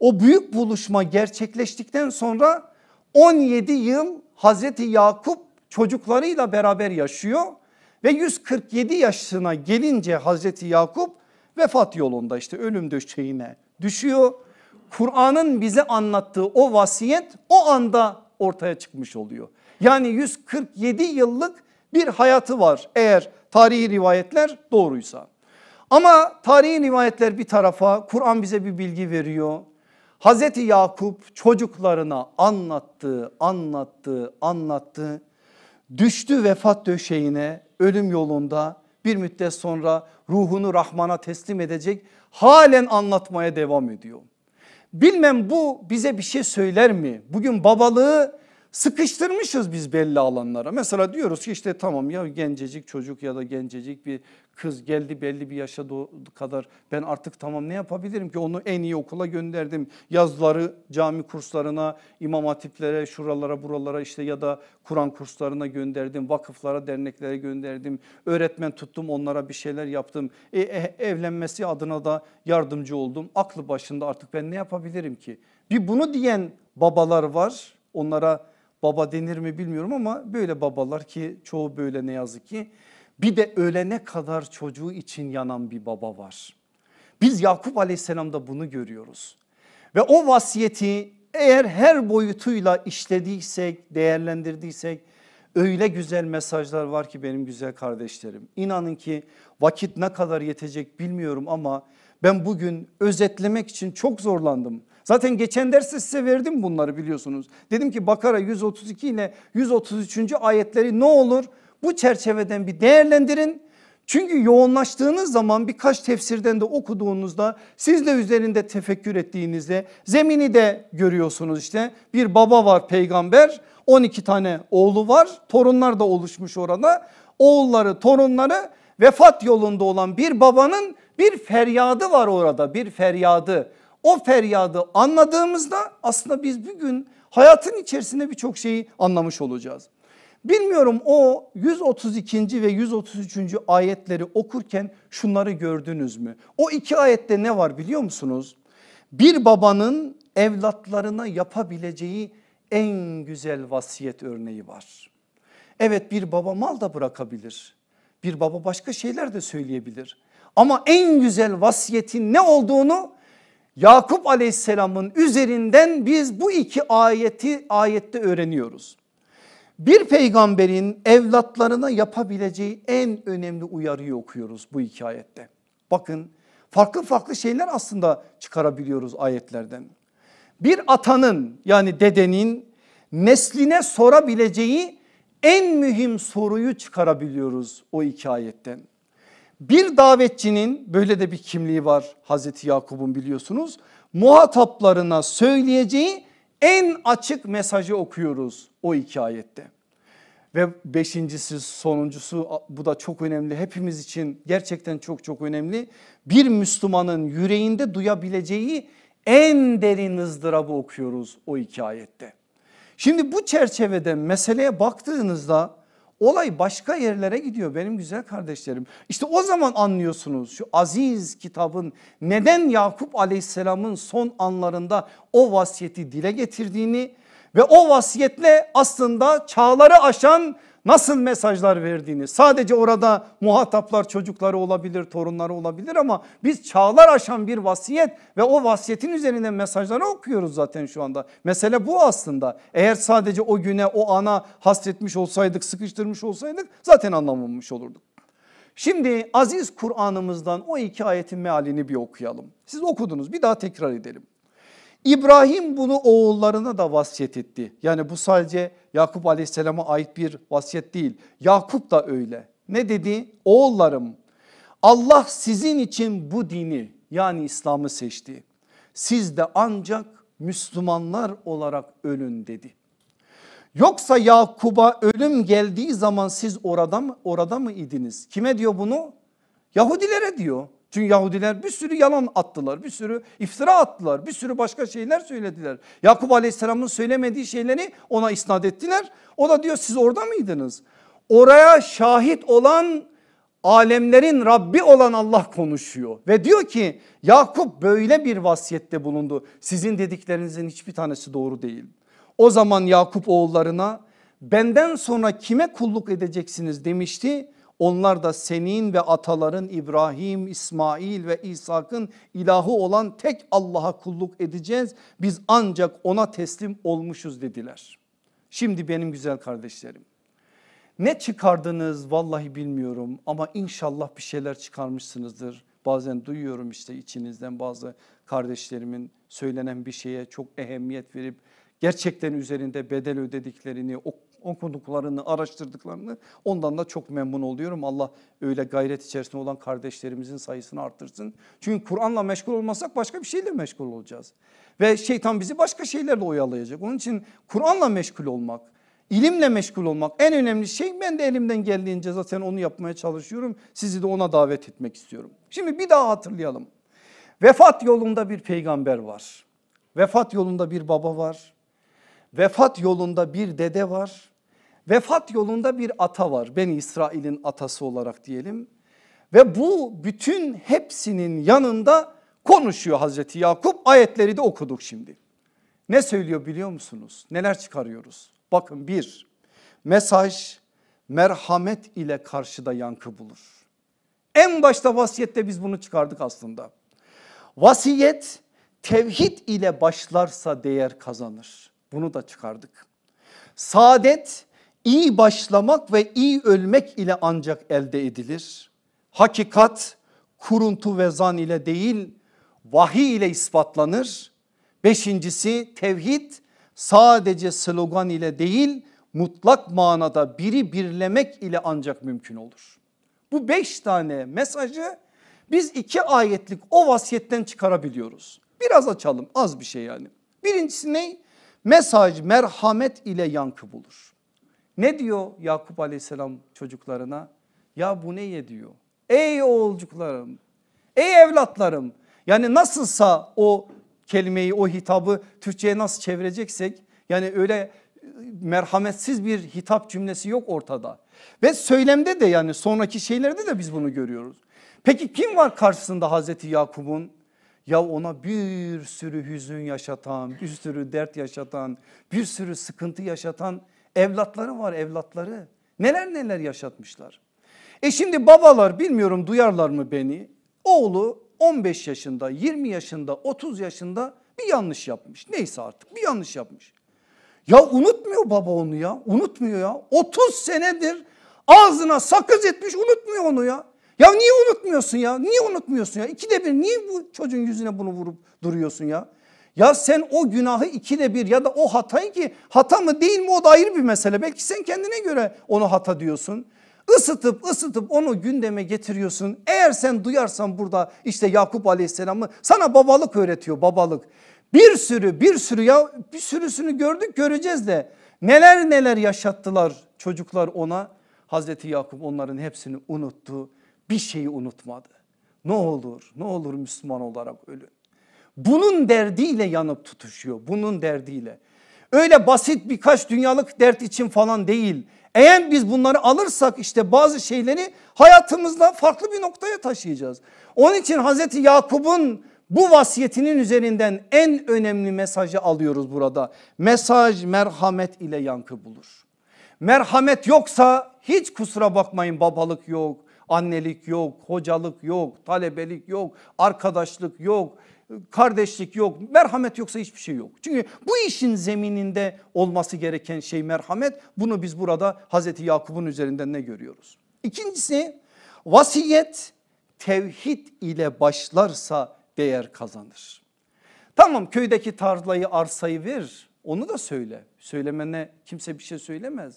Speaker 1: O büyük buluşma gerçekleştikten sonra 17 yıl Hazreti Yakup çocuklarıyla beraber yaşıyor ve 147 yaşına gelince Hazreti Yakup vefat yolunda işte ölüm döşeğine düşüyor. Kur'an'ın bize anlattığı o vasiyet o anda ortaya çıkmış oluyor. Yani 147 yıllık bir hayatı var eğer tarihi rivayetler doğruysa. Ama tarihi rivayetler bir tarafa Kur'an bize bir bilgi veriyor. Hazreti Yakup çocuklarına anlattı, anlattı, anlattı. Düştü vefat döşeğine ölüm yolunda bir müddet sonra ruhunu Rahman'a teslim edecek halen anlatmaya devam ediyor. Bilmem bu bize bir şey söyler mi? Bugün babalığı Sıkıştırmışız biz belli alanlara. Mesela diyoruz ki işte tamam ya gencecik çocuk ya da gencecik bir kız geldi belli bir yaşa kadar ben artık tamam ne yapabilirim ki onu en iyi okula gönderdim. Yazları cami kurslarına, imam hatiplere, şuralara, buralara işte ya da Kur'an kurslarına gönderdim. Vakıflara, derneklere gönderdim. Öğretmen tuttum onlara bir şeyler yaptım. E, e, evlenmesi adına da yardımcı oldum. Aklı başında artık ben ne yapabilirim ki? Bir bunu diyen babalar var. Onlara baba denir mi bilmiyorum ama böyle babalar ki çoğu böyle ne yazık ki. Bir de ölene kadar çocuğu için yanan bir baba var. Biz Yakup aleyhisselamda bunu görüyoruz. Ve o vasiyeti eğer her boyutuyla işlediysek, değerlendirdiysek öyle güzel mesajlar var ki benim güzel kardeşlerim. İnanın ki vakit ne kadar yetecek bilmiyorum ama ben bugün özetlemek için çok zorlandım. Zaten geçen derste size verdim bunları biliyorsunuz. Dedim ki Bakara 132 ile 133. ayetleri ne olur bu çerçeveden bir değerlendirin. Çünkü yoğunlaştığınız zaman birkaç tefsirden de okuduğunuzda siz de üzerinde tefekkür ettiğinizde zemini de görüyorsunuz işte. Bir baba var peygamber 12 tane oğlu var torunlar da oluşmuş orada. Oğulları torunları vefat yolunda olan bir babanın bir feryadı var orada bir feryadı. O feryadı anladığımızda aslında biz bugün hayatın içerisinde birçok şeyi anlamış olacağız. Bilmiyorum o 132. ve 133. ayetleri okurken şunları gördünüz mü? O iki ayette ne var biliyor musunuz? Bir babanın evlatlarına yapabileceği en güzel vasiyet örneği var. Evet bir baba mal da bırakabilir. Bir baba başka şeyler de söyleyebilir. Ama en güzel vasiyetin ne olduğunu Yakup aleyhisselamın üzerinden biz bu iki ayeti ayette öğreniyoruz. Bir peygamberin evlatlarına yapabileceği en önemli uyarıyı okuyoruz bu iki ayette. Bakın farklı farklı şeyler aslında çıkarabiliyoruz ayetlerden. Bir atanın yani dedenin nesline sorabileceği en mühim soruyu çıkarabiliyoruz o iki ayetten. Bir davetçinin böyle de bir kimliği var Hazreti Yakup'un biliyorsunuz. Muhataplarına söyleyeceği en açık mesajı okuyoruz o iki ayette. Ve beşincisi sonuncusu bu da çok önemli hepimiz için gerçekten çok çok önemli. Bir Müslümanın yüreğinde duyabileceği en derin ızdırabı okuyoruz o iki ayette. Şimdi bu çerçevede meseleye baktığınızda Olay başka yerlere gidiyor benim güzel kardeşlerim. İşte o zaman anlıyorsunuz şu aziz kitabın neden Yakup aleyhisselamın son anlarında o vasiyeti dile getirdiğini ve o vasiyetle aslında çağları aşan nasıl mesajlar verdiğini sadece orada muhataplar çocukları olabilir torunları olabilir ama biz çağlar aşan bir vasiyet ve o vasiyetin üzerinden mesajları okuyoruz zaten şu anda. Mesele bu aslında eğer sadece o güne o ana hasretmiş olsaydık sıkıştırmış olsaydık zaten anlamamış olurduk. Şimdi aziz Kur'an'ımızdan o iki ayetin mealini bir okuyalım. Siz okudunuz bir daha tekrar edelim. İbrahim bunu oğullarına da vasiyet etti. Yani bu sadece Yakup aleyhisselama ait bir vasiyet değil. Yakup da öyle. Ne dedi? Oğullarım Allah sizin için bu dini yani İslam'ı seçti. Siz de ancak Müslümanlar olarak ölün dedi. Yoksa Yakub'a ölüm geldiği zaman siz orada mı orada mı idiniz? Kime diyor bunu? Yahudilere diyor. Çünkü Yahudiler bir sürü yalan attılar, bir sürü iftira attılar, bir sürü başka şeyler söylediler. Yakup Aleyhisselam'ın söylemediği şeyleri ona isnat ettiler. O da diyor siz orada mıydınız? Oraya şahit olan alemlerin Rabbi olan Allah konuşuyor ve diyor ki Yakup böyle bir vasiyette bulundu. Sizin dediklerinizin hiçbir tanesi doğru değil. O zaman Yakup oğullarına benden sonra kime kulluk edeceksiniz demişti. Onlar da senin ve ataların İbrahim, İsmail ve İshak'ın ilahı olan tek Allah'a kulluk edeceğiz. Biz ancak ona teslim olmuşuz dediler. Şimdi benim güzel kardeşlerim ne çıkardınız vallahi bilmiyorum ama inşallah bir şeyler çıkarmışsınızdır. Bazen duyuyorum işte içinizden bazı kardeşlerimin söylenen bir şeye çok ehemmiyet verip gerçekten üzerinde bedel ödediklerini o okuduklarını, araştırdıklarını ondan da çok memnun oluyorum. Allah öyle gayret içerisinde olan kardeşlerimizin sayısını arttırsın. Çünkü Kur'an'la meşgul olmasak başka bir şeyle meşgul olacağız. Ve şeytan bizi başka şeylerle oyalayacak. Onun için Kur'an'la meşgul olmak, ilimle meşgul olmak en önemli şey. Ben de elimden geldiğince zaten onu yapmaya çalışıyorum. Sizi de ona davet etmek istiyorum. Şimdi bir daha hatırlayalım. Vefat yolunda bir peygamber var. Vefat yolunda bir baba var. Vefat yolunda bir dede var Vefat yolunda bir ata var. Ben İsrail'in atası olarak diyelim. Ve bu bütün hepsinin yanında konuşuyor Hazreti Yakup. Ayetleri de okuduk şimdi. Ne söylüyor biliyor musunuz? Neler çıkarıyoruz? Bakın bir mesaj merhamet ile karşıda yankı bulur. En başta vasiyette biz bunu çıkardık aslında. Vasiyet tevhid ile başlarsa değer kazanır. Bunu da çıkardık. Saadet iyi başlamak ve iyi ölmek ile ancak elde edilir. Hakikat kuruntu ve zan ile değil vahiy ile ispatlanır. Beşincisi tevhid sadece slogan ile değil mutlak manada biri birlemek ile ancak mümkün olur. Bu beş tane mesajı biz iki ayetlik o vasiyetten çıkarabiliyoruz. Biraz açalım az bir şey yani. Birincisi ne? Mesaj merhamet ile yankı bulur. Ne diyor Yakup aleyhisselam çocuklarına? Ya bu neye diyor? Ey oğulcuklarım, ey evlatlarım. Yani nasılsa o kelimeyi o hitabı Türkçe'ye nasıl çevireceksek yani öyle e, merhametsiz bir hitap cümlesi yok ortada. Ve söylemde de yani sonraki şeylerde de biz bunu görüyoruz. Peki kim var karşısında Hazreti Yakup'un? Ya ona bir sürü hüzün yaşatan, bir sürü dert yaşatan, bir sürü sıkıntı yaşatan Evlatları var evlatları. Neler neler yaşatmışlar. E şimdi babalar bilmiyorum duyarlar mı beni? Oğlu 15 yaşında, 20 yaşında, 30 yaşında bir yanlış yapmış. Neyse artık bir yanlış yapmış. Ya unutmuyor baba onu ya. Unutmuyor ya. 30 senedir ağzına sakız etmiş unutmuyor onu ya. Ya niye unutmuyorsun ya? Niye unutmuyorsun ya? İkide bir niye bu çocuğun yüzüne bunu vurup duruyorsun ya? Ya sen o günahı ikide bir ya da o hatayı ki hata mı değil mi o da ayrı bir mesele. Belki sen kendine göre onu hata diyorsun. Isıtıp ısıtıp onu gündeme getiriyorsun. Eğer sen duyarsan burada işte Yakup aleyhisselamı sana babalık öğretiyor babalık. Bir sürü bir sürü ya bir sürüsünü gördük göreceğiz de neler neler yaşattılar çocuklar ona. Hazreti Yakup onların hepsini unuttu bir şeyi unutmadı. Ne olur ne olur Müslüman olarak ölün. Bunun derdiyle yanıp tutuşuyor. Bunun derdiyle. Öyle basit birkaç dünyalık dert için falan değil. Eğer biz bunları alırsak işte bazı şeyleri hayatımızda farklı bir noktaya taşıyacağız. Onun için Hazreti Yakup'un bu vasiyetinin üzerinden en önemli mesajı alıyoruz burada. Mesaj merhamet ile yankı bulur. Merhamet yoksa hiç kusura bakmayın babalık yok, annelik yok, hocalık yok, talebelik yok, arkadaşlık yok, kardeşlik yok, merhamet yoksa hiçbir şey yok. Çünkü bu işin zemininde olması gereken şey merhamet. Bunu biz burada Hazreti Yakup'un üzerinden ne görüyoruz? İkincisi vasiyet tevhid ile başlarsa değer kazanır. Tamam köydeki tarlayı arsayı ver onu da söyle. Söylemene kimse bir şey söylemez.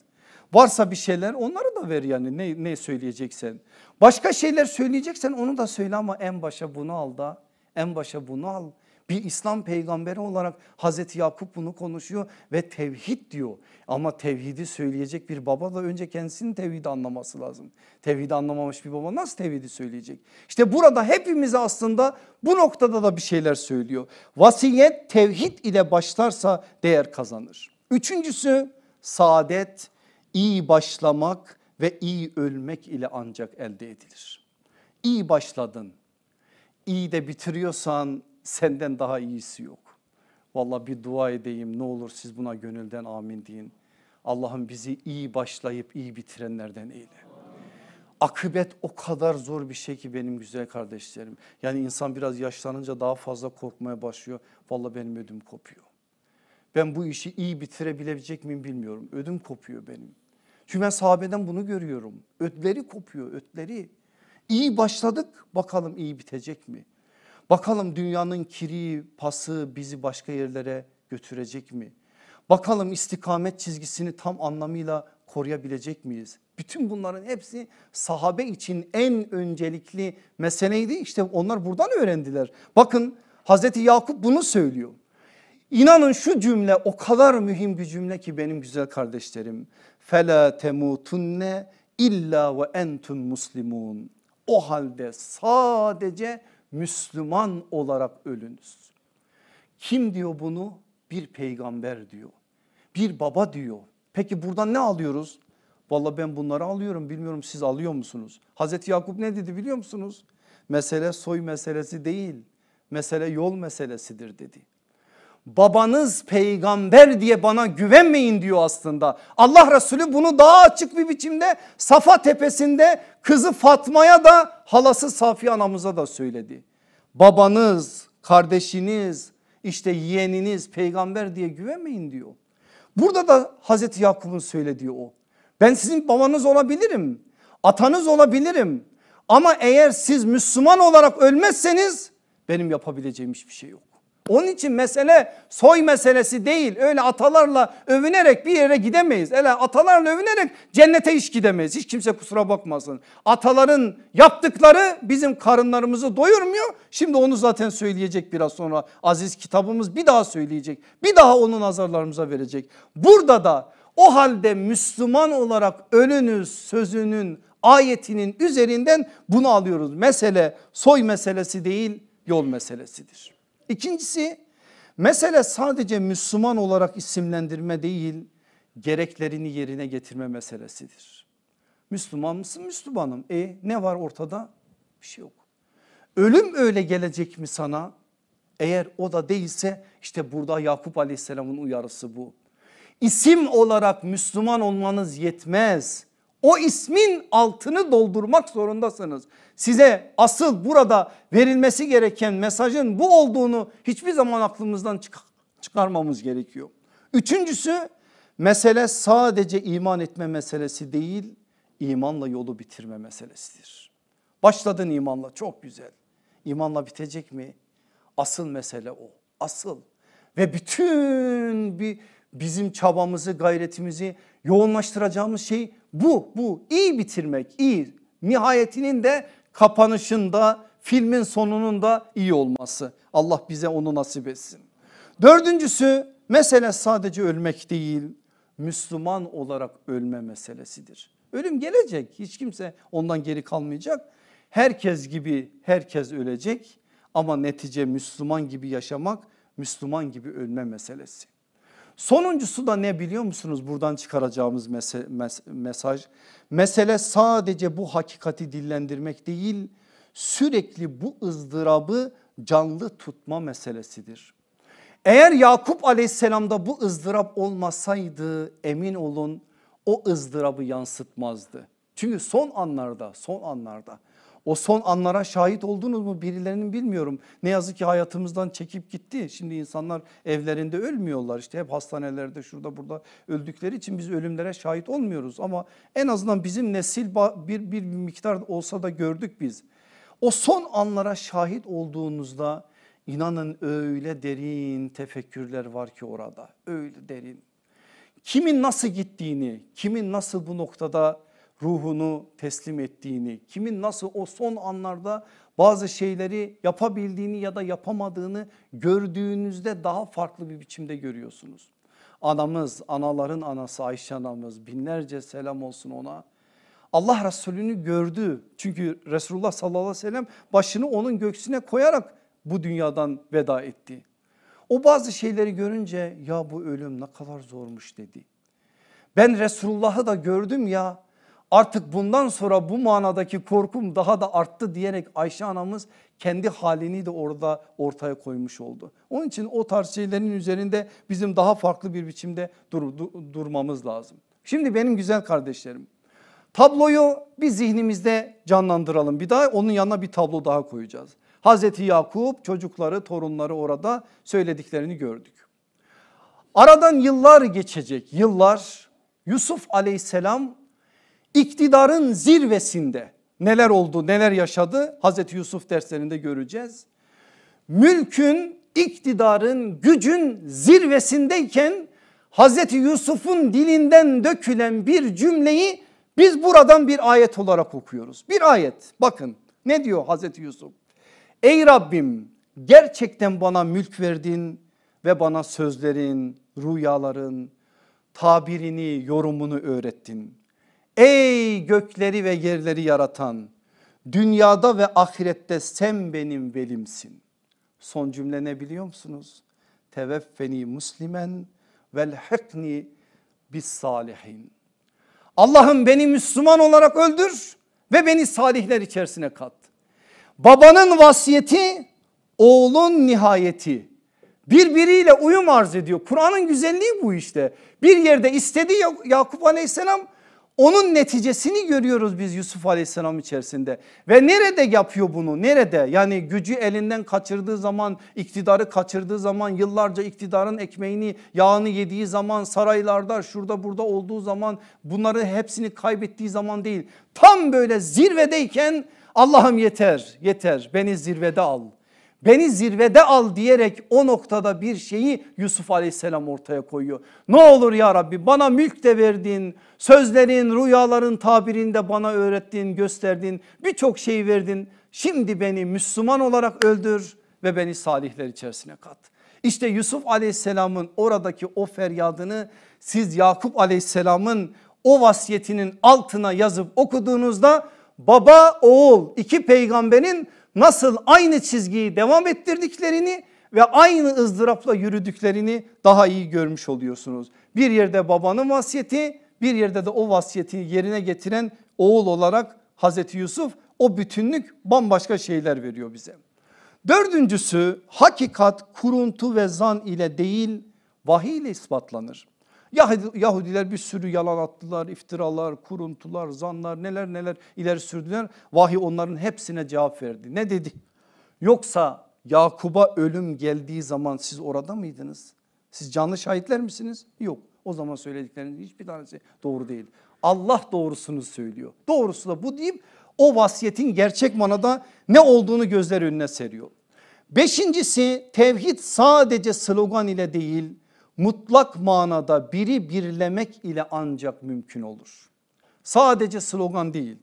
Speaker 1: Varsa bir şeyler onları da ver yani ne, ne söyleyeceksen. Başka şeyler söyleyeceksen onu da söyle ama en başa bunu al da en başa bunu al. Bir İslam peygamberi olarak Hazreti Yakup bunu konuşuyor ve tevhid diyor. Ama tevhidi söyleyecek bir baba da önce kendisinin tevhidi anlaması lazım. Tevhidi anlamamış bir baba nasıl tevhidi söyleyecek? İşte burada hepimiz aslında bu noktada da bir şeyler söylüyor. Vasiyet tevhid ile başlarsa değer kazanır. Üçüncüsü saadet iyi başlamak ve iyi ölmek ile ancak elde edilir. İyi başladın iyi de bitiriyorsan senden daha iyisi yok. Valla bir dua edeyim ne olur siz buna gönülden amin deyin. Allah'ım bizi iyi başlayıp iyi bitirenlerden eyle. Akıbet o kadar zor bir şey ki benim güzel kardeşlerim. Yani insan biraz yaşlanınca daha fazla korkmaya başlıyor. Valla benim ödüm kopuyor. Ben bu işi iyi bitirebilecek miyim bilmiyorum. Ödüm kopuyor benim. Çünkü ben sahabeden bunu görüyorum. Ötleri kopuyor, ötleri. İyi başladık bakalım iyi bitecek mi? Bakalım dünyanın kiri, pası bizi başka yerlere götürecek mi? Bakalım istikamet çizgisini tam anlamıyla koruyabilecek miyiz? Bütün bunların hepsi sahabe için en öncelikli meseleydi. İşte onlar buradan öğrendiler. Bakın Hazreti Yakup bunu söylüyor. İnanın şu cümle o kadar mühim bir cümle ki benim güzel kardeşlerim. Fela temutunne illa ve entum muslimun. O halde sadece Müslüman olarak ölünüz. Kim diyor bunu? Bir peygamber diyor. Bir baba diyor. Peki buradan ne alıyoruz? Valla ben bunları alıyorum bilmiyorum siz alıyor musunuz? Hazreti Yakup ne dedi biliyor musunuz? Mesele soy meselesi değil mesele yol meselesidir dedi babanız peygamber diye bana güvenmeyin diyor aslında. Allah Resulü bunu daha açık bir biçimde Safa tepesinde kızı Fatma'ya da halası Safiye anamıza da söyledi. Babanız, kardeşiniz, işte yeğeniniz peygamber diye güvenmeyin diyor. Burada da Hazreti Yakup'un söylediği o. Ben sizin babanız olabilirim, atanız olabilirim ama eğer siz Müslüman olarak ölmezseniz benim yapabileceğim hiçbir şey yok. Onun için mesele soy meselesi değil. Öyle atalarla övünerek bir yere gidemeyiz. Öyle atalarla övünerek cennete hiç gidemeyiz. Hiç kimse kusura bakmasın. Ataların yaptıkları bizim karınlarımızı doyurmuyor. Şimdi onu zaten söyleyecek biraz sonra. Aziz kitabımız bir daha söyleyecek. Bir daha onu nazarlarımıza verecek. Burada da o halde Müslüman olarak ölünüz sözünün ayetinin üzerinden bunu alıyoruz. Mesele soy meselesi değil yol meselesidir. İkincisi mesele sadece Müslüman olarak isimlendirme değil gereklerini yerine getirme meselesidir. Müslüman mısın? Müslümanım. E ne var ortada? Bir şey yok. Ölüm öyle gelecek mi sana? Eğer o da değilse işte burada Yakup aleyhisselamın uyarısı bu. İsim olarak Müslüman olmanız yetmez. O ismin altını doldurmak zorundasınız size asıl burada verilmesi gereken mesajın bu olduğunu hiçbir zaman aklımızdan çık çıkarmamız gerekiyor. Üçüncüsü mesele sadece iman etme meselesi değil imanla yolu bitirme meselesidir. Başladın imanla çok güzel. İmanla bitecek mi? Asıl mesele o. Asıl ve bütün bir bizim çabamızı gayretimizi yoğunlaştıracağımız şey bu bu iyi bitirmek iyi nihayetinin de kapanışında filmin sonunun da iyi olması. Allah bize onu nasip etsin. Dördüncüsü mesele sadece ölmek değil Müslüman olarak ölme meselesidir. Ölüm gelecek hiç kimse ondan geri kalmayacak. Herkes gibi herkes ölecek ama netice Müslüman gibi yaşamak Müslüman gibi ölme meselesi. Sonuncusu da ne biliyor musunuz buradan çıkaracağımız mesaj? Mesele sadece bu hakikati dillendirmek değil sürekli bu ızdırabı canlı tutma meselesidir. Eğer Yakup aleyhisselamda bu ızdırap olmasaydı emin olun o ızdırabı yansıtmazdı. Çünkü son anlarda son anlarda o son anlara şahit oldunuz mu birilerinin bilmiyorum. Ne yazık ki hayatımızdan çekip gitti. Şimdi insanlar evlerinde ölmüyorlar işte hep hastanelerde şurada burada öldükleri için biz ölümlere şahit olmuyoruz. Ama en azından bizim nesil bir, bir miktar olsa da gördük biz. O son anlara şahit olduğunuzda inanın öyle derin tefekkürler var ki orada öyle derin. Kimin nasıl gittiğini, kimin nasıl bu noktada ruhunu teslim ettiğini, kimin nasıl o son anlarda bazı şeyleri yapabildiğini ya da yapamadığını gördüğünüzde daha farklı bir biçimde görüyorsunuz. Anamız, anaların anası Ayşe anamız binlerce selam olsun ona. Allah Resulü'nü gördü. Çünkü Resulullah sallallahu aleyhi ve sellem başını onun göğsüne koyarak bu dünyadan veda etti. O bazı şeyleri görünce ya bu ölüm ne kadar zormuş dedi. Ben Resulullah'ı da gördüm ya artık bundan sonra bu manadaki korkum daha da arttı diyerek Ayşe anamız kendi halini de orada ortaya koymuş oldu. Onun için o tarz şeylerin üzerinde bizim daha farklı bir biçimde dur, dur, durmamız lazım. Şimdi benim güzel kardeşlerim tabloyu bir zihnimizde canlandıralım. Bir daha onun yanına bir tablo daha koyacağız. Hazreti Yakup çocukları torunları orada söylediklerini gördük. Aradan yıllar geçecek yıllar Yusuf aleyhisselam iktidarın zirvesinde neler oldu neler yaşadı Hazreti Yusuf derslerinde göreceğiz. Mülkün iktidarın gücün zirvesindeyken Hazreti Yusuf'un dilinden dökülen bir cümleyi biz buradan bir ayet olarak okuyoruz. Bir ayet bakın ne diyor Hazreti Yusuf? Ey Rabbim gerçekten bana mülk verdin ve bana sözlerin, rüyaların tabirini, yorumunu öğrettin. Ey gökleri ve yerleri yaratan dünyada ve ahirette sen benim velimsin. Son cümle ne biliyor musunuz? Teveffeni muslimen velhikni bis salihin. Allah'ım beni Müslüman olarak öldür ve beni salihler içerisine kat. Babanın vasiyeti oğlun nihayeti birbiriyle uyum arz ediyor. Kur'an'ın güzelliği bu işte. Bir yerde istediği Yakup aleyhisselam onun neticesini görüyoruz biz Yusuf Aleyhisselam içerisinde. Ve nerede yapıyor bunu? Nerede? Yani gücü elinden kaçırdığı zaman, iktidarı kaçırdığı zaman, yıllarca iktidarın ekmeğini, yağını yediği zaman, saraylarda, şurada burada olduğu zaman, bunları hepsini kaybettiği zaman değil. Tam böyle zirvedeyken Allah'ım yeter, yeter beni zirvede al. Beni zirvede al diyerek o noktada bir şeyi Yusuf aleyhisselam ortaya koyuyor. Ne olur ya Rabbi bana mülk de verdin, sözlerin, rüyaların tabirinde bana öğrettin, gösterdin, birçok şey verdin. Şimdi beni Müslüman olarak öldür ve beni salihler içerisine kat. İşte Yusuf aleyhisselamın oradaki o feryadını siz Yakup aleyhisselamın o vasiyetinin altına yazıp okuduğunuzda baba oğul iki peygamberin nasıl aynı çizgiyi devam ettirdiklerini ve aynı ızdırapla yürüdüklerini daha iyi görmüş oluyorsunuz. Bir yerde babanın vasiyeti bir yerde de o vasiyeti yerine getiren oğul olarak Hazreti Yusuf o bütünlük bambaşka şeyler veriyor bize. Dördüncüsü hakikat kuruntu ve zan ile değil vahiy ile ispatlanır. Yahudiler bir sürü yalan attılar, iftiralar, kuruntular, zanlar neler neler ileri sürdüler. Vahiy onların hepsine cevap verdi. Ne dedi? Yoksa Yakub'a ölüm geldiği zaman siz orada mıydınız? Siz canlı şahitler misiniz? Yok. O zaman söylediklerinin hiçbir tanesi doğru değil. Allah doğrusunu söylüyor. Doğrusu da bu deyip o vasiyetin gerçek manada ne olduğunu gözler önüne seriyor. Beşincisi tevhid sadece slogan ile değil mutlak manada biri birlemek ile ancak mümkün olur. Sadece slogan değil.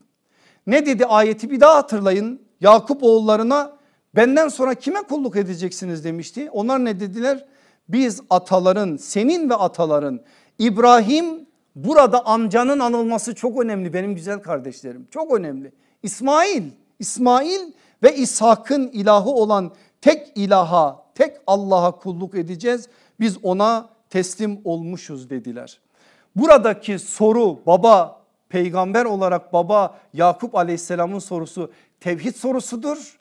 Speaker 1: Ne dedi ayeti bir daha hatırlayın. Yakup oğullarına benden sonra kime kulluk edeceksiniz demişti. Onlar ne dediler? Biz ataların senin ve ataların İbrahim burada amcanın anılması çok önemli benim güzel kardeşlerim çok önemli. İsmail, İsmail ve İshak'ın ilahı olan tek ilaha, tek Allah'a kulluk edeceğiz biz ona teslim olmuşuz dediler. Buradaki soru baba peygamber olarak baba Yakup aleyhisselamın sorusu tevhid sorusudur.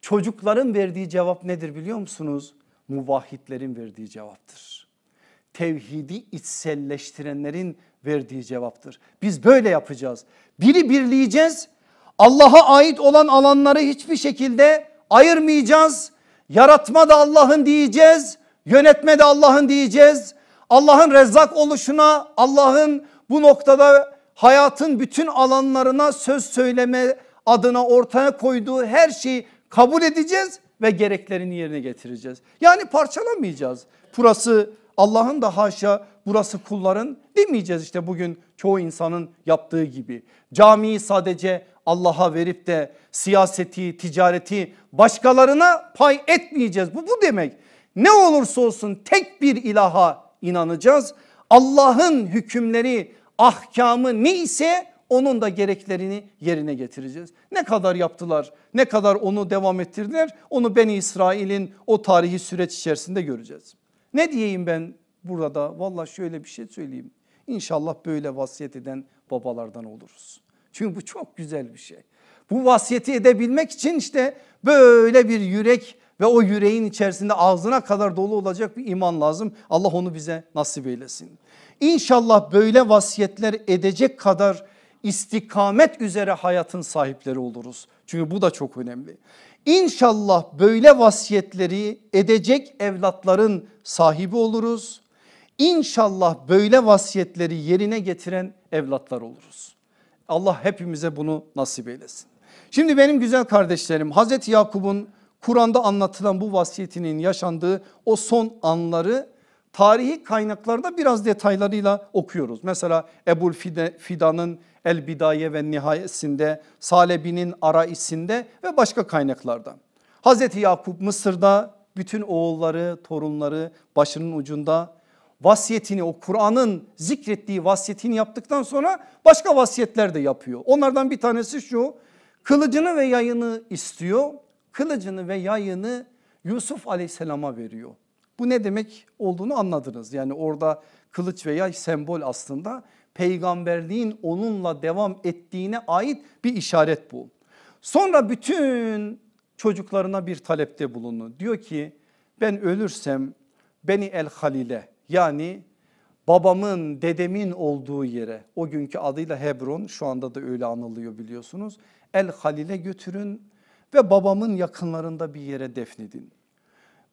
Speaker 1: Çocukların verdiği cevap nedir biliyor musunuz? Muvahhidlerin verdiği cevaptır. Tevhidi içselleştirenlerin verdiği cevaptır. Biz böyle yapacağız. Biri birleyeceğiz. Allah'a ait olan alanları hiçbir şekilde ayırmayacağız. Yaratma da Allah'ın diyeceğiz. Yönetme de Allah'ın diyeceğiz. Allah'ın rezzak oluşuna, Allah'ın bu noktada hayatın bütün alanlarına söz söyleme adına ortaya koyduğu her şeyi kabul edeceğiz ve gereklerini yerine getireceğiz. Yani parçalamayacağız. Burası Allah'ın da haşa burası kulların demeyeceğiz işte bugün çoğu insanın yaptığı gibi. Camiyi sadece Allah'a verip de siyaseti, ticareti başkalarına pay etmeyeceğiz. Bu bu demek. Ne olursa olsun tek bir ilaha inanacağız. Allah'ın hükümleri, ahkamı neyse onun da gereklerini yerine getireceğiz. Ne kadar yaptılar ne kadar onu devam ettirdiler onu Ben İsrail'in o tarihi süreç içerisinde göreceğiz. Ne diyeyim ben burada valla şöyle bir şey söyleyeyim. İnşallah böyle vasiyet eden babalardan oluruz. Çünkü bu çok güzel bir şey. Bu vasiyeti edebilmek için işte böyle bir yürek ve o yüreğin içerisinde ağzına kadar dolu olacak bir iman lazım. Allah onu bize nasip eylesin. İnşallah böyle vasiyetler edecek kadar istikamet üzere hayatın sahipleri oluruz. Çünkü bu da çok önemli. İnşallah böyle vasiyetleri edecek evlatların sahibi oluruz. İnşallah böyle vasiyetleri yerine getiren evlatlar oluruz. Allah hepimize bunu nasip eylesin. Şimdi benim güzel kardeşlerim Hazreti Yakup'un Kur'an'da anlatılan bu vasiyetinin yaşandığı o son anları tarihi kaynaklarda biraz detaylarıyla okuyoruz. Mesela Ebul Fidan'ın El Bidaye ve Nihayesinde, Salebi'nin Araisinde ve başka kaynaklarda. Hazreti Yakup Mısır'da bütün oğulları, torunları başının ucunda vasiyetini o Kur'an'ın zikrettiği vasiyetini yaptıktan sonra başka vasiyetler de yapıyor. Onlardan bir tanesi şu kılıcını ve yayını istiyor kılıcını ve yayını Yusuf aleyhisselama veriyor. Bu ne demek olduğunu anladınız. Yani orada kılıç ve yay sembol aslında peygamberliğin onunla devam ettiğine ait bir işaret bu. Sonra bütün çocuklarına bir talepte bulundu. Diyor ki ben ölürsem beni el halile yani babamın dedemin olduğu yere o günkü adıyla Hebron şu anda da öyle anılıyor biliyorsunuz. El halile götürün ve babamın yakınlarında bir yere defnedin.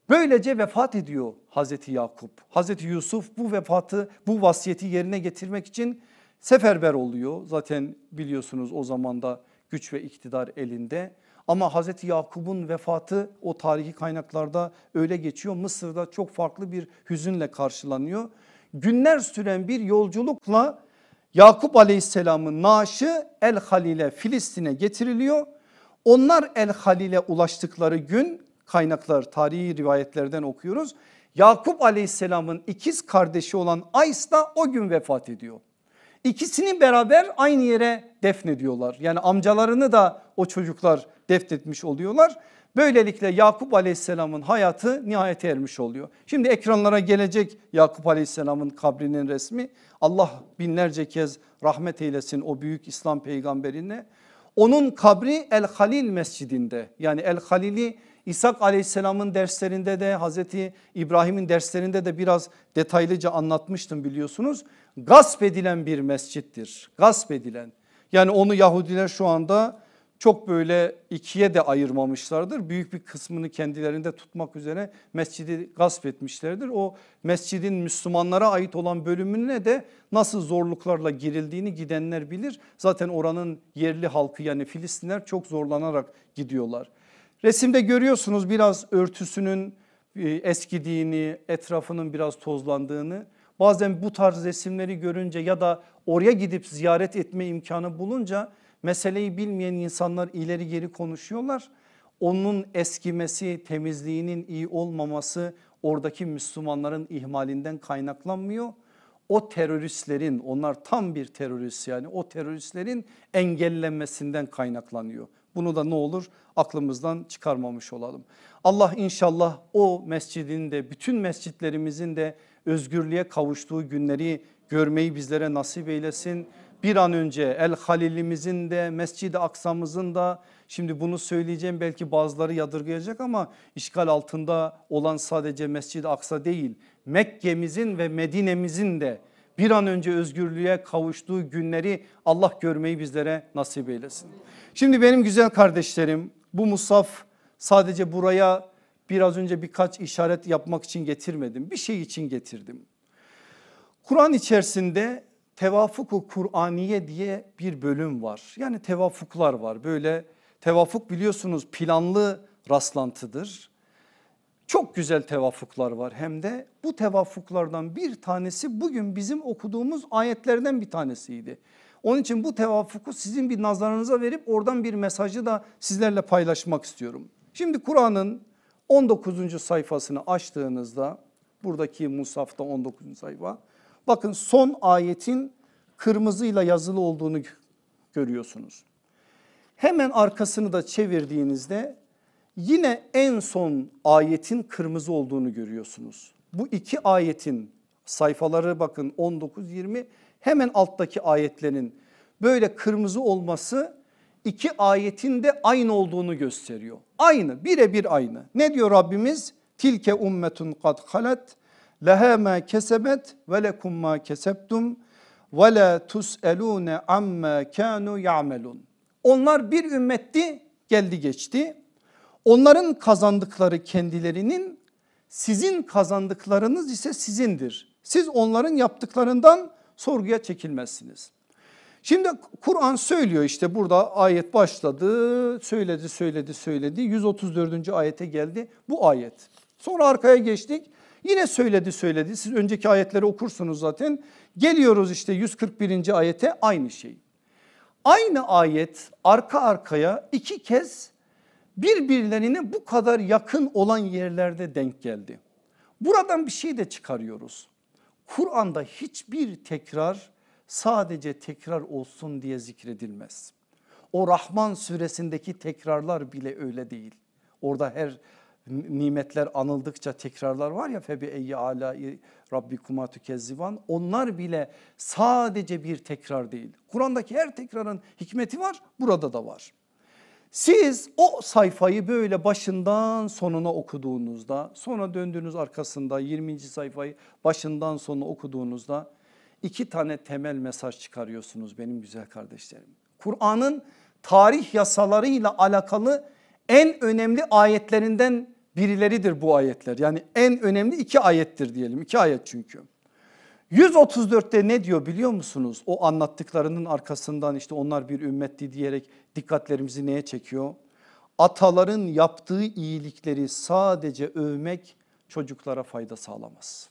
Speaker 1: Böylece vefat ediyor Hazreti Yakup. Hazreti Yusuf bu vefatı bu vasiyeti yerine getirmek için seferber oluyor. Zaten biliyorsunuz o zaman da güç ve iktidar elinde. Ama Hazreti Yakup'un vefatı o tarihi kaynaklarda öyle geçiyor. Mısır'da çok farklı bir hüzünle karşılanıyor. Günler süren bir yolculukla Yakup aleyhisselamın naaşı El Halil'e Filistin'e getiriliyor onlar El Halil'e ulaştıkları gün kaynaklar tarihi rivayetlerden okuyoruz. Yakup aleyhisselamın ikiz kardeşi olan Ays da o gün vefat ediyor. İkisini beraber aynı yere defnediyorlar. Yani amcalarını da o çocuklar defnetmiş oluyorlar. Böylelikle Yakup aleyhisselamın hayatı nihayete ermiş oluyor. Şimdi ekranlara gelecek Yakup aleyhisselamın kabrinin resmi. Allah binlerce kez rahmet eylesin o büyük İslam peygamberine. Onun kabri El Halil Mescidinde yani El Halil'i İshak aleyhisselamın derslerinde de Hazreti İbrahim'in derslerinde de biraz detaylıca anlatmıştım biliyorsunuz. Gasp edilen bir mescittir. Gasp edilen yani onu Yahudiler şu anda çok böyle ikiye de ayırmamışlardır. Büyük bir kısmını kendilerinde tutmak üzere mescidi gasp etmişlerdir. O mescidin Müslümanlara ait olan bölümüne de nasıl zorluklarla girildiğini gidenler bilir. Zaten oranın yerli halkı yani Filistinler çok zorlanarak gidiyorlar. Resimde görüyorsunuz biraz örtüsünün e, eskidiğini, etrafının biraz tozlandığını. Bazen bu tarz resimleri görünce ya da oraya gidip ziyaret etme imkanı bulunca meseleyi bilmeyen insanlar ileri geri konuşuyorlar. Onun eskimesi, temizliğinin iyi olmaması oradaki Müslümanların ihmalinden kaynaklanmıyor. O teröristlerin onlar tam bir terörist yani o teröristlerin engellenmesinden kaynaklanıyor. Bunu da ne olur aklımızdan çıkarmamış olalım. Allah inşallah o mescidin de bütün mescitlerimizin de özgürlüğe kavuştuğu günleri görmeyi bizlere nasip eylesin bir an önce El Halil'imizin de Mescid-i Aksa'mızın da şimdi bunu söyleyeceğim belki bazıları yadırgayacak ama işgal altında olan sadece Mescid-i Aksa değil Mekke'mizin ve Medine'mizin de bir an önce özgürlüğe kavuştuğu günleri Allah görmeyi bizlere nasip eylesin. Şimdi benim güzel kardeşlerim bu musaf sadece buraya biraz önce birkaç işaret yapmak için getirmedim. Bir şey için getirdim. Kur'an içerisinde tevafuku Kur'aniye diye bir bölüm var. Yani tevafuklar var. Böyle tevafuk biliyorsunuz planlı rastlantıdır. Çok güzel tevafuklar var hem de bu tevafuklardan bir tanesi bugün bizim okuduğumuz ayetlerden bir tanesiydi. Onun için bu tevafuku sizin bir nazarınıza verip oradan bir mesajı da sizlerle paylaşmak istiyorum. Şimdi Kur'an'ın 19. sayfasını açtığınızda buradaki Musaf'ta 19. sayfa Bakın son ayetin kırmızıyla yazılı olduğunu görüyorsunuz. Hemen arkasını da çevirdiğinizde yine en son ayetin kırmızı olduğunu görüyorsunuz. Bu iki ayetin sayfaları bakın 19-20 hemen alttaki ayetlerin böyle kırmızı olması iki ayetin de aynı olduğunu gösteriyor. Aynı birebir aynı. Ne diyor Rabbimiz? Tilke ummetun kad halet leha ma kesebet ve lekum ma kesebtum ve la tuselune amma kanu ya'melun. Onlar bir ümmetti geldi geçti. Onların kazandıkları kendilerinin sizin kazandıklarınız ise sizindir. Siz onların yaptıklarından sorguya çekilmezsiniz. Şimdi Kur'an söylüyor işte burada ayet başladı söyledi söyledi söyledi 134. ayete geldi bu ayet. Sonra arkaya geçtik Yine söyledi söyledi siz önceki ayetleri okursunuz zaten. Geliyoruz işte 141. ayete aynı şey. Aynı ayet arka arkaya iki kez birbirlerine bu kadar yakın olan yerlerde denk geldi. Buradan bir şey de çıkarıyoruz. Kur'an'da hiçbir tekrar sadece tekrar olsun diye zikredilmez. O Rahman suresindeki tekrarlar bile öyle değil. Orada her nimetler anıldıkça tekrarlar var ya febi eyyi ala rabbikuma tukezzivan onlar bile sadece bir tekrar değil. Kur'an'daki her tekrarın hikmeti var burada da var. Siz o sayfayı böyle başından sonuna okuduğunuzda sonra döndüğünüz arkasında 20. sayfayı başından sonuna okuduğunuzda iki tane temel mesaj çıkarıyorsunuz benim güzel kardeşlerim. Kur'an'ın tarih yasalarıyla alakalı en önemli ayetlerinden birileridir bu ayetler. Yani en önemli iki ayettir diyelim. İki ayet çünkü. 134'te ne diyor biliyor musunuz? O anlattıklarının arkasından işte onlar bir ümmetti diyerek dikkatlerimizi neye çekiyor? Ataların yaptığı iyilikleri sadece övmek çocuklara fayda sağlamaz.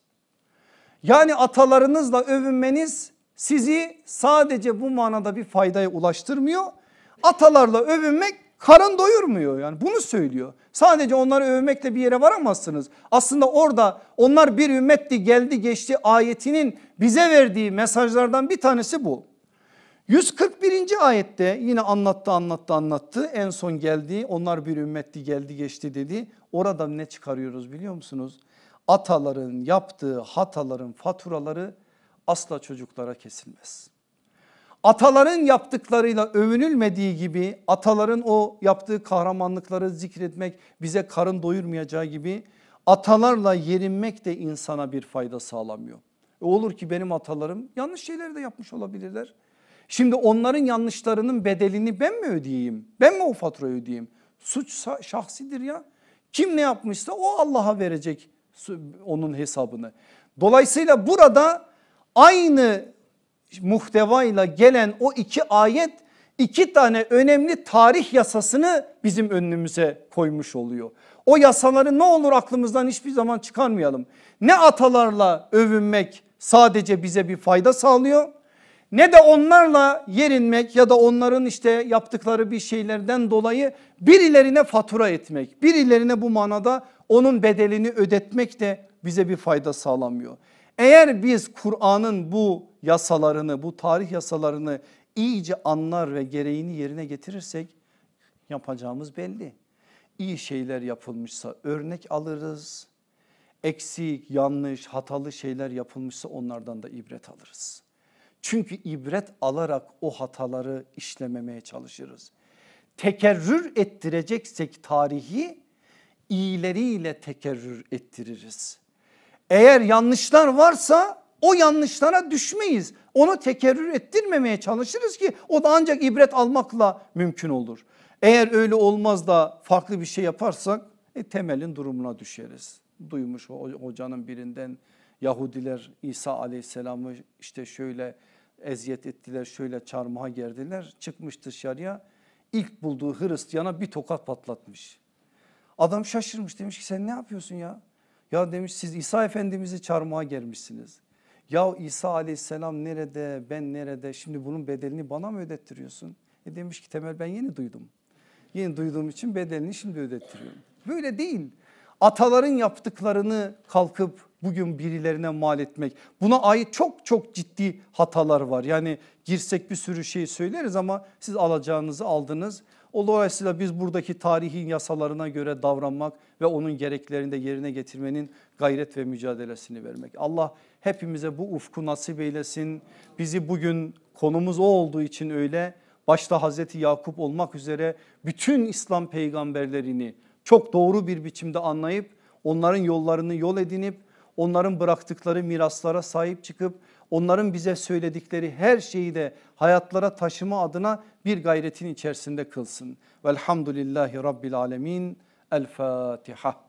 Speaker 1: Yani atalarınızla övünmeniz sizi sadece bu manada bir faydaya ulaştırmıyor. Atalarla övünmek Karın doyurmuyor yani bunu söylüyor. Sadece onları övmekle bir yere varamazsınız. Aslında orada onlar bir ümmetti geldi geçti ayetinin bize verdiği mesajlardan bir tanesi bu. 141. ayette yine anlattı anlattı anlattı en son geldi onlar bir ümmetti geldi geçti dedi. Orada ne çıkarıyoruz biliyor musunuz? Ataların yaptığı hataların faturaları asla çocuklara kesilmez ataların yaptıklarıyla övünülmediği gibi ataların o yaptığı kahramanlıkları zikretmek bize karın doyurmayacağı gibi atalarla yerinmek de insana bir fayda sağlamıyor. E olur ki benim atalarım yanlış şeyleri de yapmış olabilirler. Şimdi onların yanlışlarının bedelini ben mi ödeyeyim? Ben mi o faturayı ödeyeyim? Suç şahsidir ya. Kim ne yapmışsa o Allah'a verecek onun hesabını. Dolayısıyla burada aynı muhtevayla gelen o iki ayet iki tane önemli tarih yasasını bizim önümüze koymuş oluyor. O yasaları ne olur aklımızdan hiçbir zaman çıkarmayalım. Ne atalarla övünmek sadece bize bir fayda sağlıyor ne de onlarla yerinmek ya da onların işte yaptıkları bir şeylerden dolayı birilerine fatura etmek, birilerine bu manada onun bedelini ödetmek de bize bir fayda sağlamıyor. Eğer biz Kur'an'ın bu yasalarını bu tarih yasalarını iyice anlar ve gereğini yerine getirirsek yapacağımız belli. İyi şeyler yapılmışsa örnek alırız. Eksik, yanlış, hatalı şeyler yapılmışsa onlardan da ibret alırız. Çünkü ibret alarak o hataları işlememeye çalışırız. Tekerrür ettireceksek tarihi iyileriyle tekerrür ettiririz. Eğer yanlışlar varsa o yanlışlara düşmeyiz. Onu tekerrür ettirmemeye çalışırız ki o da ancak ibret almakla mümkün olur. Eğer öyle olmaz da farklı bir şey yaparsak e, temelin durumuna düşeriz. Duymuş hocanın birinden Yahudiler İsa aleyhisselamı işte şöyle eziyet ettiler şöyle çarmıha gerdiler çıkmış dışarıya ilk bulduğu Hristiyan'a bir tokat patlatmış. Adam şaşırmış demiş ki sen ne yapıyorsun ya ya demiş siz İsa Efendimiz'i çarmıha gelmişsiniz. Ya İsa aleyhisselam nerede ben nerede şimdi bunun bedelini bana mı ödettiriyorsun? E demiş ki Temel ben yeni duydum. Yeni duyduğum için bedelini şimdi ödettiriyorum. Böyle değil. Ataların yaptıklarını kalkıp bugün birilerine mal etmek. Buna ait çok çok ciddi hatalar var. Yani girsek bir sürü şey söyleriz ama siz alacağınızı aldınız. Dolayısıyla biz buradaki tarihin yasalarına göre davranmak ve onun gereklerini de yerine getirmenin gayret ve mücadelesini vermek. Allah hepimize bu ufku nasip eylesin. Bizi bugün konumuz o olduğu için öyle başta Hazreti Yakup olmak üzere bütün İslam peygamberlerini çok doğru bir biçimde anlayıp onların yollarını yol edinip onların bıraktıkları miraslara sahip çıkıp onların bize söyledikleri her şeyi de hayatlara taşıma adına bir gayretin içerisinde kılsın. Velhamdülillahi Rabbil Alemin. El Fatiha.